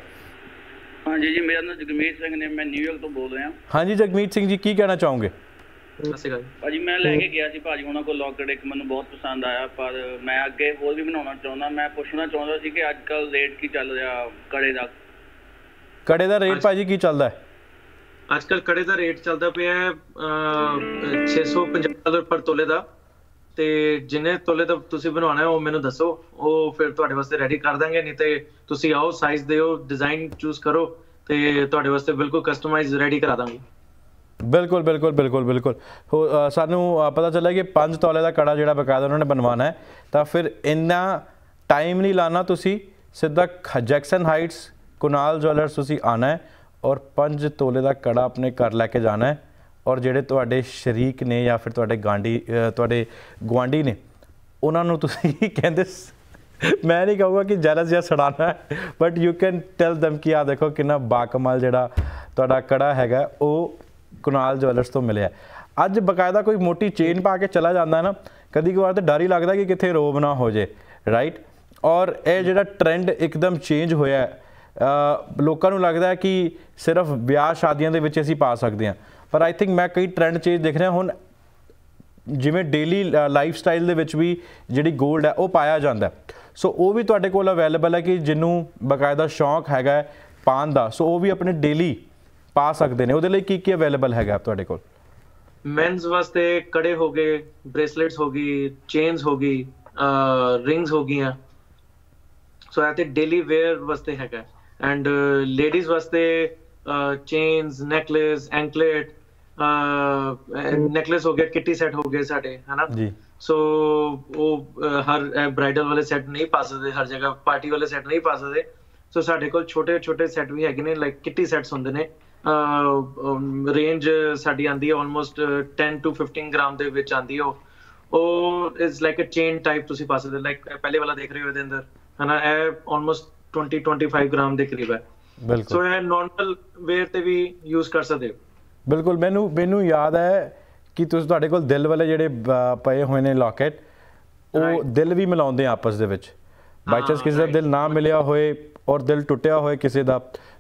ਹਾਂਜੀ ਜੀ ਮੇਰਾ ਨਾਮ ਜਗਮੀਤ ਸਿੰਘ ਨੇ ਮੈਂ ਨਿਊਯਾਰਕ ਤੋਂ ਬੋਲ ਰਿਹਾ ਹਾਂ ਜੀ ਜਗਮੀਤ ਸਿੰਘ ਜੀ ਕੀ ਕਹਿਣਾ ਚਾਹੋਗੇ ਭਾਜੀ ਮੈਂ ਲੈ ਕੇ ਗਿਆ ਸੀ ਭਾਜੀ ਉਹਨਾਂ ਕੋਲ ਲੌਕਟ ਇੱਕ ਮੈਨੂੰ ਬਹੁਤ ਪਸੰਦ ਆਇਆ ਪਰ ਮੈਂ ਅੱਗੇ ਹੋਰ ਵੀ ਬਣਾਉਣਾ ਚਾਹੁੰਦਾ ਮੈਂ ਪੁੱਛਣਾ ਚਾਹੁੰਦਾ ਸੀ ਕਿ ਅੱਜ ਕੱਲ ਰੇਟ ਕੀ ਚੱਲ ਰਿਹਾ ਕੜੇ ਦਾ ਕੜੇ ਦਾ ਰੇਟ ਭਾਜੀ ਕੀ ਚੱਲਦਾ ਹੈ ਅੱਜ ਕੱਲ ਕੜੇ ਦਾ ਰੇਟ ਚੱਲਦਾ ਪਿਆ ਹੈ 650 ਡਾਲਰ ਪਰ ਤੋਲੇ ਦਾ ਤੇ ਜਿੰਨੇ ਤੋਲੇ ਦਾ ਤੁਸੀਂ ਬਣਾਉਣਾ ਹੈ ਉਹ ਮੈਨੂੰ ਦੱਸੋ ਉਹ ਫਿਰ ਤੁਹਾਡੇ ਵਾਸਤੇ ਰੈਡੀ ਕਰ ਦਾਂਗੇ ਨਹੀਂ ਤੇ ਤੁਸੀਂ ਆਓ ਸਾਈਜ਼ ਦਿਓ ਡਿਜ਼ਾਈਨ ਚੂਜ਼ ਕਰੋ ਤੇ ਤੁਹਾਡੇ ਵਾਸਤੇ ਬਿਲਕੁਲ ਕਸਟਮਾਈਜ਼ ਰੈਡੀ ਕਰਾ ਦਾਂਗੇ ਬਿਲਕੁਲ ਬਿਲਕੁਲ ਬਿਲਕੁਲ ਬਿਲਕੁਲ ਸਾਨੂੰ ਪਤਾ ਚੱਲਿਆ ਕਿ ਪੰਜ ਤੋਲੇ ਦਾ ਕੜਾ ਜਿਹੜਾ ਬਕਾਇਦਾ ਉਹਨਾਂ ਨੇ ਬਣਵਾਣਾ ਹੈ ਤਾਂ ਫਿਰ ਇੰਨਾ ਟਾਈਮ ਨਹੀਂ ਲਾਣਾ ਤੁਸੀਂ ਸਿੱਧਾ ਜੈਕਸਨ ਹਾਈਟਸ ਕੁਨਾਲ ਜਵੈਲਰਸ ਤੁਸੀਂ ਆਣਾ ਹੈ ਔਰ ਪੰਜ ਤੋਲੇ ਦਾ ਕੜਾ ਆਪਣੇ ਘਰ ਲੈ ਕੇ ਜਾਣਾ ਹੈ ਔਰ ਜਿਹੜੇ ਤੁਹਾਡੇ ਸ਼ਰੀਕ ਨੇ ਜਾਂ ਫਿਰ ਤੁਹਾਡੇ ਗਾਂਢੀ ਤੁਹਾਡੇ ਗਵਾਂਢੀ ਨੇ ਉਹਨਾਂ ਨੂੰ ਤੁਸੀਂ ਕਹਿੰਦੇ ਮੈਂ ਨਹੀਂ ਕਹੂੰਗਾ ਕਿ ਜਲਸ ਜਾਂ ਸੜਾਣਾ but you can tell them ਕਿ ਆ ਦੇਖੋ ਕਿੰਨਾ ਬਾਕਮਾਲ ਜਿਹੜਾ ਤੁਹਾਡਾ ਕੜਾ ਹੈਗਾ ਉਹ ਕੁਨਾਲ ਜਵੈਲਰਸ ਤੋਂ ਮਿਲਿਆ ਅੱਜ ਬਕਾਇਦਾ ਕੋਈ ਮੋਟੀ ਚੇਨ ਪਾ ਕੇ ਚਲਾ ਜਾਂਦਾ ਨਾ ਕਦੀ ਕਵਾਰ ਤਾਂ ਡਰ ਹੀ ਲੱਗਦਾ ਕਿ ਕਿੱਥੇ ਰੋਬ ਨਾ ਹੋ ਜੇ ਰਾਈਟ ਔਰ ਇਹ ਜਿਹੜਾ ਟ੍ਰੈਂਡ ਇੱਕਦਮ ਚੇਂਜ ਹੋਇਆ ਲੋਕਾਂ ਨੂੰ ਲੱਗਦਾ ਕਿ ਸਿਰਫ ਵਿਆਹ ਸ਼ਾਦੀਆਂ ਦੇ ਵਿੱਚ ਅਸੀਂ ਪਾ ਸਕਦੇ ਹਾਂ ਪਰ ਆਈ ਥਿੰਕ ਮੈਂ ਕਈ ਟ੍ਰੈਂਡ ਚੇਂਜ ਦੇਖ ਰਿਹਾ ਹੁਣ ਜਿਵੇਂ ਡੇਲੀ ਲਾਈਫ ਸਟਾਈਲ ਦੇ ਵਿੱਚ ਵੀ ਜਿਹੜੀ 골ਡ ਹੈ ਉਹ ਪਾਇਆ ਜਾਂਦਾ ਸੋ ਉਹ ਵੀ ਤੁਹਾਡੇ ਕੋਲ ਅਵੇਲੇਬਲ ਹੈ ਕਿ ਜਿੰਨੂੰ ਬਕਾਇਦਾ ਸ਼ੌਂਕ ਹੈਗਾ ਪਾਣ ਦਾ ਸੋ ਉਹ ਵੀ ਆਪਣੇ ਡੇਲੀ ਪਾ ਸਕਦੇ ਨੇ ਉਹਦੇ ਲਈ ਕੀ ਕੀ ਅਵੇਲੇਬਲ ਹੈਗਾ ਤੁਹਾਡੇ ਕੋਲ ਮੈਨਸ ਵਾਸਤੇ ਕੜੇ ਹੋ ਗਏ ਬ੍ਰੇਸਲੇਟਸ ਹੋ ਗਈ ਚੇਨਸ ਹੋ ਗਈ ਰਿੰਗਸ ਹੋ ਗਈਆਂ so I think daily wear ਵਾਸਤੇ ਹੈਗਾ ਐਂਡ ਲੇਡੀਜ਼ ਵਾਸਤੇ ਚੇਨਸ ਨੈਕਲੇਸ ਐਂਕਲੇਟ ਨੈਕਲੇਸ ਹੋ ਗਿਆ ਕਿੱਟੀ ਸੈਟ ਹੋ ਗਏ ਸਾਡੇ ਹਨਾ ਜੀ ਸੋ ਉਹ ਹਰ ਬ੍ਰਾਈਡਲ ਵਾਲੇ ਸੈਟ ਨਹੀਂ ਪਾ ਸਕਦੇ ਹਰ ਜਗ੍ਹਾ ਪਾਰਟੀ ਵਾਲੇ ਸੈਟ ਨਹੀਂ ਪਾ ਸਕਦੇ ਸੋ ਸਾਡੇ ਕੋਲ ਛੋਟੇ ਛੋਟੇ ਸੈਟ ਵੀ ਹੈਗੇ ਨੇ ਲਾਈਕ ਕਿੱਟੀ ਸੈਟਸ ਹੁੰਦੇ ਨੇ ਰੇਂਜ ਸਾਡੀ ਆਂਦੀ ਹੈ ਆਲਮੋਸਟ 10 ਟੂ 15 ਗ੍ਰਾਮ ਦੇ ਵਿੱਚ ਆਂਦੀ ਹੈ ਉਹ is like a chain type ਤੁਸੀਂ ਪਾਸੇ ਦੇ ਲਾਈਕ ਪਹਿਲੇ ਵਾਲਾ ਦੇਖ ਰਹੇ ਹੋ ਇਹਦੇ ਅੰਦਰ ਹਨਾ ਇਹ ਆਲਮੋਸਟ 20 25 ਗ੍ਰਾਮ ਦੇ ਕਰੀਬ ਹੈ ਬਿਲਕੁਲ ਸੋ ਇਹ ਨਾਰਮਲ ਵੇਅਰ ਤੇ ਵੀ ਯੂਜ਼ ਕਰ ਸਕਦੇ ਹੋ ਬਿਲਕੁਲ ਮੈਨੂੰ ਮੈਨੂੰ ਯਾਦ ਹੈ ਕਿ ਤੁਸੀਂ ਤੁਹਾਡੇ ਕੋਲ ਦਿਲ ਵਾਲੇ ਜਿਹੜੇ ਪਏ ਹੋਏ ਨੇ ਲਾਕਟ ਉਹ ਦਿਲ ਵੀ ਮਿਲਾਉਂਦੇ ਆਪਸ ਦੇ ਵਿੱਚ ਬਾਈ ਚਾਂਸ ਕਿਸੇ ਦਾ ਦਿਲ ਨਾ ਮਿਲਿਆ ਹੋਏ ਔਰ ਦਿਲ ਟੁੱਟਿਆ ਹੋਇਆ ਕਿਸੇ ਦਾ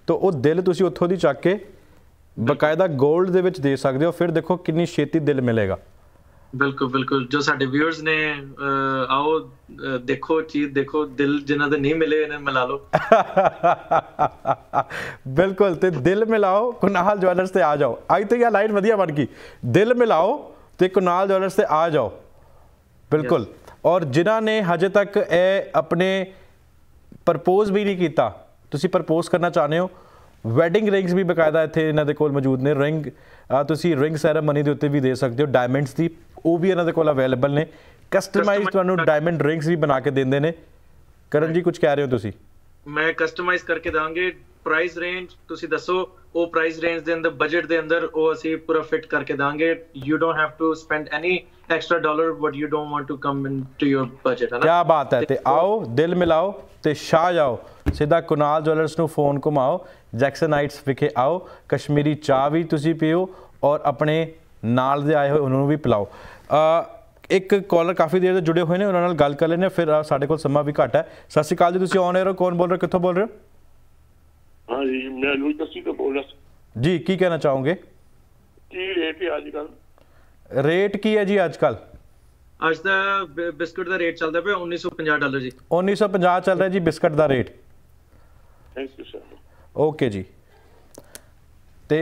ਤਾਂ ਉਹ ਦਿਲ ਤੁਸੀਂ ਉੱਥੋਂ ਦੀ ਚੱਕ ਕੇ ਬਕਾਇਦਾ 골ਡ ਦੇ ਵਿੱਚ ਦੇ ਸਕਦੇ ਹੋ ਫਿਰ ਦੇਖੋ ਕਿੰਨੀ ਛੇਤੀ ਦਿਲ ਮਿਲੇਗਾ ਬਿਲਕੁਲ ਬਿਲਕੁਲ ਜੋ ਸਾਡੇ ਵੀਅਰਸ ਨੇ ਆਓ ਦੇਖੋ ਚੀਜ਼ ਦੇਖੋ ਦਿਲ ਜਿਨ੍ਹਾਂ ਦੇ ਨਹੀਂ ਮਿਲੇ ਇਹਨਾਂ ਮਿਲਾ ਲਓ ਬਿਲਕੁਲ ਤੇ ਦਿਲ ਮਿਲਾਓ ਕੁਨਾਲ ਜਵੈਲਰਸ ਤੇ ਆ ਜਾਓ ਅੱਜ ਤੇ ਇਹ ਲਾਈਨ ਵਧੀਆ ਬਣ ਗਈ ਦਿਲ ਮਿਲਾਓ ਤੇ ਕੁਨਾਲ ਜਵੈਲਰਸ ਤੇ ਆ ਜਾਓ ਬਿਲਕੁਲ ਔਰ ਜਿਨ੍ਹਾਂ ਨੇ ਹਜੇ ਤੱਕ ਇਹ ਆਪਣੇ ਪ੍ਰਪੋਜ਼ ਵੀ ਨਹੀਂ ਕੀਤਾ ਤੁਸੀਂ ਪ੍ਰਪੋਜ਼ ਕਰਨਾ ਚਾਹੁੰਦੇ ਹੋ ਵੈਡਿੰਗ ਰਿੰਗਸ ਵੀ ਬਕਾਇਦਾ ਇੱਥੇ ਇਹਨਾਂ ਦੇ ਕੋਲ ਮੌਜੂਦ ਨੇ ਰਿੰਗ ਤੁਸੀਂ ਰਿੰਗ ਸੈਰੇਮਨੀ ਦੇ ਉੱਤੇ ਵੀ ਦੇ ਸਕਦੇ ਹੋ ਡਾਇਮੰਡਸ ਦੀ ਉਹ ਵੀ ਇਹਨਾਂ ਦੇ ਕੋਲ ਅਵੇਲੇਬਲ ਨੇ ਕਸਟਮਾਈਜ਼ ਤੁਹਾਨੂੰ ਡਾਇਮੰਡ ਰਿੰਗਸ ਵੀ ਬਣਾ ਕੇ ਦਿੰਦੇ ਨੇ ਕਰਨ ਜੀ ਕੁਝ ਕਹਿ ਰਹੇ ਹੋ ਤੁਸੀਂ ਮੈਂ ਕਸਟਮਾਈਜ਼ ਕਰਕੇ ਦਾਂਗੇ ਪ੍ਰਾਈਸ ਰੇਂਜ ਤੁਸੀਂ ਦੱਸੋ ਉਹ ਪ੍ਰਾਈਸ ਰੇਂਜ ਦੇ ਅੰਦਰ ਬਜਟ ਦੇ ਅੰਦਰ ਉਹ ਅਸੀਂ ਪੂਰਾ ਫਿਟ ਕਰਕੇ ਦਾਂਗੇ you don't have to spend any extra dollar but you don't want to come in to your budget ਹੈ ਨਾ ਕੀ ਬਾਤ ਹੈ ਤੇ ਆਓ ਦਿਲ ਮਿਲਾਓ ਤੇ ਸ਼ਾ ਜਾਓ ਸਿੱਧਾ ਕੁਨਾਲ ਜਵੈਲਰਸ ਨੂੰ ਫੋਨ ਘੁਮਾਓ ਜੈਕਸਨ ਹਾਈਟਸ ਵਿਖੇ ਆਓ ਕਸ਼ਮੀਰੀ ਚਾਹ ਵੀ ਤੁਸੀਂ ਪੀਓ ਔਰ ਆਪਣੇ ਨਾਲ ਦੇ ਆਏ ਹੋਏ ਉਹਨਾਂ ਨੂੰ ਵੀ ਪਿਲਾਓ ਆ ਇੱਕ ਕਾਲਰ ਕਾਫੀ ਦੇਰ ਤੋਂ ਜੁੜੇ ਹੋਏ ਨੇ ਉਹਨਾਂ ਨਾਲ ਗੱਲ ਕਰ ਲੈਣੇ ਫਿਰ ਸਾਡੇ ਕੋਲ ਸਮਾਂ ਵੀ ਘੱਟ ਹੈ ਸਤਿ ਸ਼੍ਰੀ ਅਕਾਲ ਜੀ ਤੁਸੀਂ ਔਨ 에ਅਰ ਕੌਣ ਬੋਲ ਰਹੇ ਕਿੱਥੋਂ ਬੋਲ ਰਹੇ ਹਾਂ ਜੀ ਮੈਂ ਲੂਜਸੀ ਤੋਂ ਬੋਲ ਰਿਹਾ ਜੀ ਕੀ ਕਹਿਣਾ ਚਾਹੋਗੇ ਕੀ ਰੇਟ ਹੈ ਅੱਜ ਕੱਲ ਰੇਟ ਕੀ ਹੈ ਜੀ ਅੱਜ ਕੱਲ ਅੱਜ ਦਾ ਬਿਸਕਟ ਦਾ ਰੇਟ ਚੱਲਦਾ ਪਿਆ 1950 ਡਾਲਰ ਜੀ 1950 ਚੱਲ ਰਿਹਾ ਜੀ ਬਿਸਕਟ ਦਾ rate thank you sir okay ਜੀ ਤੇ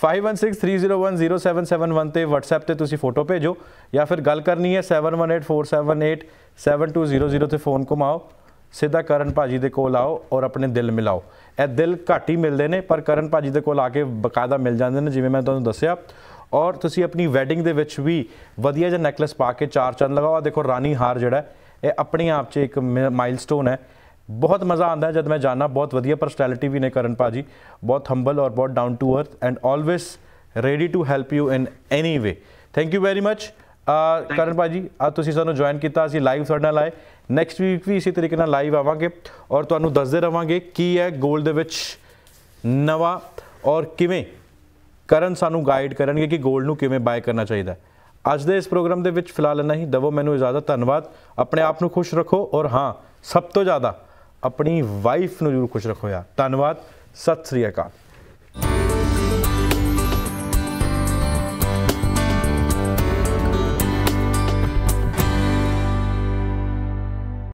5163010771 ਤੇ WhatsApp ਤੇ ਤੁਸੀਂ ਫੋਟੋ ਭੇਜੋ ਜਾਂ ਫਿਰ ਗੱਲ ਕਰਨੀ ਹੈ 7184787200 ਤੇ ਫੋਨ ਕਮਾਓ ਸਿੱਧਾ ਕਰਨ ਭਾਜੀ ਦੇ ਕੋਲ ਆਓ ਔਰ ਆਪਣੇ ਦਿਲ ਮਿਲਾਓ ਇਹ ਦਿਲ ਘੱਟ ਹੀ ਮਿਲਦੇ ਨੇ ਪਰ ਕਰਨ ਭਾਜੀ ਦੇ ਕੋਲ ਆ ਕੇ ਬਕਾਇਦਾ ਮਿਲ ਜਾਂਦੇ ਨੇ ਜਿਵੇਂ ਮੈਂ ਤੁਹਾਨੂੰ ਦੱਸਿਆ ਔਰ ਤੁਸੀਂ ਆਪਣੀ ਵੈਡਿੰਗ ਦੇ ਵਿੱਚ ਵੀ ਵਧੀਆ ਜਿਹਾ ਨੈਕਲੈਸ ਪਾ ਕੇ ਚਾਰ ਚੰਨ ਲਗਾਓ ਆ ਦੇਖੋ ਰਾਣੀ ਹਾਰ ਜਿਹੜਾ ਇਹ ਆਪਣੇ ਆਪ 'ਚ ਇੱਕ ਮਾਈਲਸਟੋਨ ਹੈ ਬਹੁਤ ਮਜ਼ਾ ਆਉਂਦਾ ਜਦ ਮੈਂ ਜਾਣਾ ਬਹੁਤ ਵਧੀਆ ਪਰਸਨੈਲਿਟੀ ਵੀ ਨੇ ਕਰਨ ਭਾਜੀ ਬਹੁਤ ਹੰਬਲ ਔਰ ਬਹੁਤ down to earth and always ready to help you in any way thank you very much Karan ਭਾਜੀ ਆ ਤੁਸੀਂ ਸਾਨੂੰ ਜੁਆਇਨ ਕੀਤਾ ਅਸੀਂ ਲਾਈਵ ਤੁਹਾਡੇ ਨਾਲ ਆਏ ਨੈਕਸਟ ਵੀਕ ਵੀ ਇਸੇ ਤਰੀਕੇ ਨਾਲ ਲਾਈਵ ਆਵਾਂਗੇ ਔਰ ਤੁਹਾਨੂੰ ਦੱਸਦੇ ਰਵਾਂਗੇ ਕੀ ਹੈ ਗੋਲ ਦੇ ਵਿੱਚ ਨਵਾਂ ਔਰ ਕਿਵੇਂ ਕਰਨ ਸਾਨੂੰ ਗਾਈਡ ਕਰਨਗੇ ਕਿ ਗੋਲ ਨੂੰ ਕਿਵੇਂ ਬਾਏ ਕਰਨਾ ਚਾਹੀਦਾ ਹੈ ਅੱਜ ਦੇ ਇਸ ਪ੍ਰੋਗਰਾਮ ਦੇ ਵਿੱਚ ਫਿਲਹਾਲ ਨਹੀਂ ਦਵੋ ਮੈਨੂੰ ਇਜਾਜ਼ਤ ਧੰਨਵਾਦ ਆਪਣੇ ਆਪ ਨੂੰ ਖੁਸ਼ ਰੱਖੋ ਔਰ ਹਾਂ ਸਭ ਤੋਂ ਜ਼ਿਆਦਾ ਆਪਣੀ ਵਾਈਫ ਨੂੰ ਜ਼ਰੂਰ ਖੁਸ਼ ਰੱਖੋ ਯਾਰ ਧੰਨਵਾਦ ਸਤਿ ਸ੍ਰੀ ਅਕਾਲ